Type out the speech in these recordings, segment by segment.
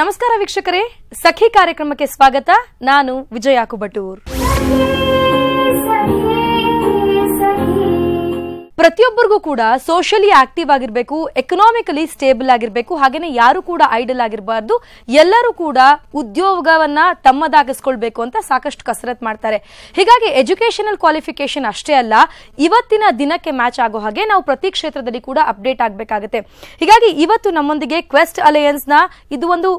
ನಮಸ್ಕಾರ ವೀಕ್ಷಕರೇ ಸಖಿ ಕಾರ್ಯಕ್ರಮಕ್ಕೆ ಸ್ವಾಗತ ನಾನು ವಿಜಯ ಕುಬಟೂರ್ ಪ್ರತಿಯೊಬ್ಬರಿಗೂ ಕೂಡ ಸೋಷಿಯಲಿ ಆಕ್ಟಿವ್ ಆಗಿರಬೇಕು ಎಕನಾಮಿಕಲಿ ಸ್ಟೇಬಲ್ ಆಗಿರಬೇಕು ಹಾಗೇನೆ ಯಾರು ಕೂಡ ಐಡಲ್ ಆಗಿರಬಾರ್ದು ಎಲ್ಲರೂ ಕೂಡ ಉದ್ಯೋಗವನ್ನ ತಮ್ಮದಾಗಿಸ್ಕೊಳ್ಬೇಕು ಅಂತ ಸಾಕಷ್ಟು ಕಸರತ್ ಮಾಡ್ತಾರೆ ಹೀಗಾಗಿ ಎಜುಕೇಷನಲ್ ಕ್ವಾಲಿಫಿಕೇಶನ್ ಅಷ್ಟೇ ಅಲ್ಲ ಇವತ್ತಿನ ದಿನಕ್ಕೆ ಮ್ಯಾಚ್ ಆಗೋ ಹಾಗೆ ನಾವು ಪ್ರತಿ ಕ್ಷೇತ್ರದಲ್ಲಿ ಕೂಡ ಅಪ್ಡೇಟ್ ಆಗಬೇಕಾಗುತ್ತೆ ಹೀಗಾಗಿ ಇವತ್ತು ನಮ್ಮೊಂದಿಗೆ ಕ್ವೆಸ್ಟ್ ಅಲಯನ್ಸ್ನ ಇದು ಒಂದು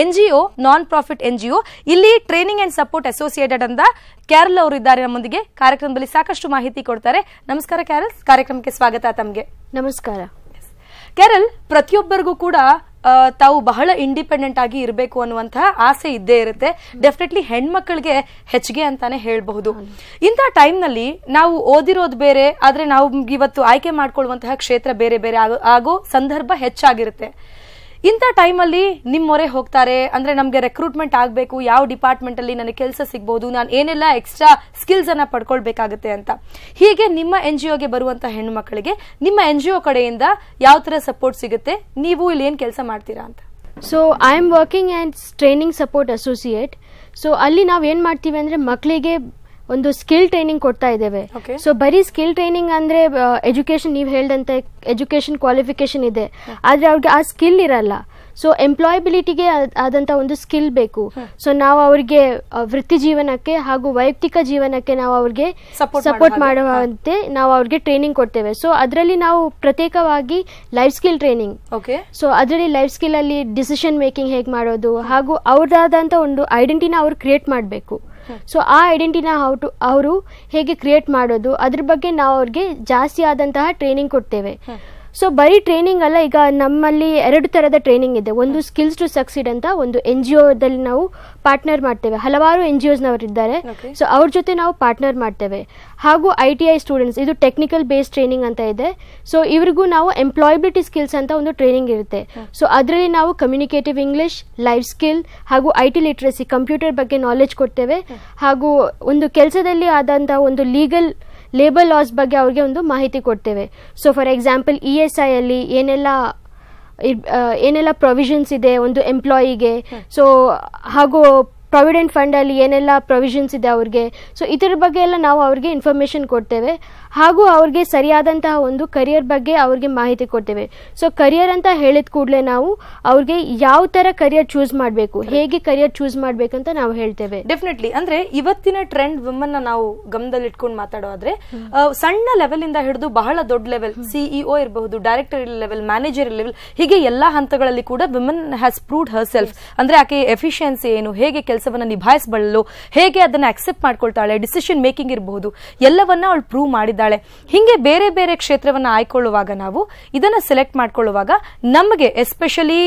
N G O non profit N G O ಇಲ್ಲಿ ಟ್ರೈನಿಂಗ್ ಅಂಡ್ ಸಪೋರ್ಟ್ ಅಸೋಸಿಯೇಟೆಡ್ ಅಂತ ಕ್ಯಾರಲ್ ಅವರು ಇದ್ದಾರೆ ನಮ್ಮೊಂದಿಗೆ ಕಾರ್ಯಕ್ರಮದಲ್ಲಿ ಸಾಕಷ್ಟು ಮಾಹಿತಿ ಕೊಡ್ತಾರೆ ನಮಸ್ಕಾರ ಕ್ಯಾರಲ್ ಕಾರ್ಯಕ್ರಮಕ್ಕೆ ಸ್ವಾಗತ ತಮಗೆ ನಮಸ್ಕಾರ ಕ್ಯಾರಲ್ ಪ್ರತಿಯೊಬ್ಬರಿಗೂ ಕೂಡ ತಾವು ಬಹಳ ಇಂಡಿಪೆಂಡೆಂಟ್ ಆಗಿ ಇರಬೇಕು ಅನ್ನುವಂತಹ ಆಸೆ ಇದ್ದೇ ಇರುತ್ತೆ ಡೆಫಿನೆಟ್ಲಿ ಹೆಣ್ಮಕ್ಳಿಗೆ ಹೆಚ್ಚಿಗೆ ಅಂತಾನೆ ಹೇಳಬಹುದು ಇಂಥ ಟೈಮ್ನಲ್ಲಿ ನಾವು ಓದಿರೋದು ಬೇರೆ ಆದರೆ ನಾವು ಇವತ್ತು ಆಯ್ಕೆ ಮಾಡ್ಕೊಳ್ಳುವಂತಹ ಕ್ಷೇತ್ರ ಬೇರೆ ಬೇರೆ ಆಗೋ ಸಂದರ್ಭ ಹೆಚ್ಚಾಗಿರುತ್ತೆ ಇಂಥ ಟೈಮಲ್ಲಿ ನಿಮ್ಮ ಮೊರೆ ಹೋಗ್ತಾರೆ ಅಂದರೆ ನಮಗೆ ರೆಕ್ರೂಟ್ಮೆಂಟ್ ಆಗಬೇಕು ಯಾವ ಡಿಪಾರ್ಟ್ಮೆಂಟಲ್ಲಿ ನನಗೆ ಕೆಲಸ ಸಿಗ್ಬೋದು ನಾನು ಏನೆಲ್ಲ ಎಕ್ಸ್ಟ್ರಾ ಸ್ಕಿಲ್ಸನ್ನು ಪಡ್ಕೊಳ್ಬೇಕಾಗುತ್ತೆ ಅಂತ ಹೀಗೆ ನಿಮ್ಮ ಎನ್ ಜಿ ಒಗೆ ಬರುವಂಥ ಹೆಣ್ಣುಮಕ್ಕಳಿಗೆ ನಿಮ್ಮ ಎನ್ ಜಿ ಒ ಕಡೆಯಿಂದ ಯಾವ ಥರ ಸಪೋರ್ಟ್ ಸಿಗುತ್ತೆ ನೀವು ಇಲ್ಲಿ ಏನು ಕೆಲಸ ಮಾಡ್ತೀರಾ ಅಂತ so I am working and training support associate so ಅಲ್ಲಿ ನಾವು ಏನು ಮಾಡ್ತೀವಿ ಅಂದರೆ ಮಕ್ಕಳಿಗೆ ಒಂದು ಸ್ಕಿಲ್ ಟ್ರೈನಿಂಗ್ ಕೊಡ್ತಾ ಇದ್ದೇವೆ ಸೊ ಬರೀ ಸ್ಕಿಲ್ ಟ್ರೈನಿಂಗ್ ಅಂದ್ರೆ ಎಜುಕೇಶನ್ ನೀವು ಹೇಳ್ದಂತೆ ಎಜುಕೇಶನ್ ಕ್ವಾಲಿಫಿಕೇಶನ್ ಇದೆ ಆದ್ರೆ ಅವ್ರಿಗೆ ಆ ಸ್ಕಿಲ್ ಇರಲ್ಲ ಸೊ ಎಂಪ್ಲಾಯಬಿಲಿಟಿಗೆ ಆದಂತ ಒಂದು ಸ್ಕಿಲ್ ಬೇಕು ಸೊ ನಾವು ಅವ್ರಿಗೆ ವೃತ್ತಿ ಜೀವನಕ್ಕೆ ಹಾಗೂ ವೈಯಕ್ತಿಕ ಜೀವನಕ್ಕೆ ನಾವು ಅವ್ರಿಗೆ ಸಪೋರ್ಟ್ ಮಾಡುವಂತೆ ನಾವು ಅವ್ರಿಗೆ ಟ್ರೈನಿಂಗ್ ಕೊಡ್ತೇವೆ ಸೊ ಅದರಲ್ಲಿ ನಾವು ಪ್ರತ್ಯೇಕವಾಗಿ ಲೈಫ್ ಸ್ಕಿಲ್ ಟ್ರೈನಿಂಗ್ ಸೊ ಅದರಲ್ಲಿ ಲೈಫ್ ಸ್ಕಿಲ್ ಅಲ್ಲಿ ಡಿಸಿಷನ್ ಮೇಕಿಂಗ್ ಹೇಗೆ ಮಾಡೋದು ಹಾಗೂ ಅವ್ರದಾದಂತ ಒಂದು ಐಡೆಂಟಿನ ಅವ್ರು ಕ್ರಿಯೇಟ್ ಮಾಡಬೇಕು ಸೊ ಆ ಐಡೆಂಟಿನ ಟು ಅವರು ಹೇಗೆ ಕ್ರಿಯೇಟ್ ಮಾಡೋದು ಅದ್ರ ಬಗ್ಗೆ ನಾವು ಅವ್ರಿಗೆ ಜಾಸ್ತಿ ಆದಂತಹ ಟ್ರೈನಿಂಗ್ ಕೊಡ್ತೇವೆ ಸೊ ಬರೀ ಟ್ರೈನಿಂಗ್ ಅಲ್ಲ ಈಗ ನಮ್ಮಲ್ಲಿ ಎರಡು ಥರದ ಟ್ರೈನಿಂಗ್ ಇದೆ ಒಂದು ಸ್ಕಿಲ್ಸ್ ಟು ಸಕ್ಸೀಡ್ ಅಂತ ಒಂದು ಎನ್ ಜಿ ಒದಲ್ಲಿ ನಾವು ಪಾರ್ಟ್ನರ್ ಮಾಡ್ತೇವೆ ಹಲವಾರು ಎನ್ ಜಿ ಇದ್ದಾರೆ ಸೊ ಅವ್ರ ಜೊತೆ ನಾವು ಪಾರ್ಟ್ನರ್ ಮಾಡ್ತೇವೆ ಹಾಗೂ ಐ ಟಿ ಐ ಸ್ಟೂಡೆಂಟ್ಸ್ ಇದು ಟೆಕ್ನಿಕಲ್ ಬೇಸ್ಡ್ ಟ್ರೈನಿಂಗ್ ಅಂತ ಇದೆ ಸೊ ಇವ್ರಿಗೂ ನಾವು ಎಂಪ್ಲಾಯಬಿಲಿಟಿ ಸ್ಕಿಲ್ಸ್ ಅಂತ ಒಂದು ಟ್ರೈನಿಂಗ್ ಇರುತ್ತೆ ಸೊ ಅದರಲ್ಲಿ ನಾವು ಕಮ್ಯುನಿಕೇಟಿವ್ ಇಂಗ್ಲಿಷ್ ಲೈಫ್ ಸ್ಕಿಲ್ ಹಾಗೂ ಐ ಟಿ ಲಿಟ್ರಸಿ ಕಂಪ್ಯೂಟರ್ ಬಗ್ಗೆ ನಾಲೆಜ್ ಕೊಡ್ತೇವೆ ಹಾಗೂ ಒಂದು ಕೆಲಸದಲ್ಲಿ ಆದಂಥ ಒಂದು ಲೀಗಲ್ ಲೇಬರ್ ಲಾಸ್ ಬಗ್ಗೆ ಅವ್ರಿಗೆ ಒಂದು ಮಾಹಿತಿ ಕೊಡ್ತೇವೆ so for example E S I ಅಲ್ಲಿ ಏನೆಲ್ಲ ಏನೆಲ್ಲ ಪ್ರೊವಿಷನ್ಸ್ ಇದೆ ಒಂದು ಎಂಪ್ಲಾಯಿಗೆ ಸೊ ಹಾಗೂ ಪ್ರಾವಿಡೆಂಟ್ ಫಂಡಲ್ಲಿ ಏನೆಲ್ಲ ಪ್ರೊವಿಷನ್ಸ್ ಇದೆ ಅವ್ರಿಗೆ ಸೊ ಇದರ ಬಗ್ಗೆ ಎಲ್ಲ ನಾವು ಅವ್ರಿಗೆ ಇನ್ಫಾರ್ಮೇಶನ್ ಕೊಡ್ತೇವೆ ಹಾಗೂ ಅವ್ರಿಗೆ ಸರಿಯಾದಂತಹ ಒಂದು ಕರಿಯರ್ ಬಗ್ಗೆ ಅವ್ರಿಗೆ ಮಾಹಿತಿ ಕೊಡ್ತೇವೆ ಸೊ ಕರಿಯರ್ ಅಂತ ಹೇಳಿದ ಕೂಡಲೇ ನಾವು ಅವ್ರಿಗೆ ಯಾವ ತರ ಕರಿಯರ್ ಚೂಸ್ ಮಾಡಬೇಕು ಹೇಗೆ ಕರಿಯರ್ ಚೂಸ್ ಮಾಡ್ಬೇಕಂತ ನಾವು ಹೇಳ್ತೇವೆ ಡೆಫಿನೆಟ್ಲಿ ಅಂದ್ರೆ ಇವತ್ತಿನ ಟ್ರೆಂಡ್ ನ ನಾವು ಗಮನದಲ್ಲಿ ಇಟ್ಕೊಂಡು ಮಾತಾಡೋದ್ರೆ ಸಣ್ಣ ಲೆವೆಲ್ ಇಂದ ಹಿಡಿದು ಬಹಳ ದೊಡ್ಡ ಲೆವೆಲ್ ಸಿಇಒ ಇರಬಹುದು ಡೈರೆಕ್ಟರ್ ಲೆವೆಲ್ ಮ್ಯಾನೇಜರ್ ಲೆವೆಲ್ ಹೀಗೆ ಎಲ್ಲಾ ಹಂತಗಳಲ್ಲಿ ಕೂಡ women has proved herself ಅಂದ್ರೆ ಆಕೆ ಎಫಿಷಿಯನ್ಸಿ ಏನು ಹೇಗೆ ಕೆಲಸವನ್ನು ನಿಭಾಯಿಸಬಲ್ಲು ಹೇಗೆ ಅದನ್ನ ಅಕ್ಸೆಪ್ಟ್ ಮಾಡ್ಕೊಳ್ತಾಳೆ ಡಿಸಿಷನ್ ಮೇಕಿಂಗ್ ಇರಬಹುದು ಎಲ್ಲವನ್ನ ಅವಳು ಪ್ರೂವ್ ಮಾಡಿದ್ದಾಳೆ ಹಿಂಗೆ ಬೇರೆ ಬೇರೆ ಕ್ಷೇತ್ರವನ್ನ ಆಯ್ಕೊಳ್ಳುವಾಗ ನಾವು ಇದನ್ನು ಸೆಲೆಕ್ಟ್ ಮಾಡ್ಕೊಳ್ಳುವಾಗ ನಮಗೆ ಎಸ್ಪೆಷಲಿ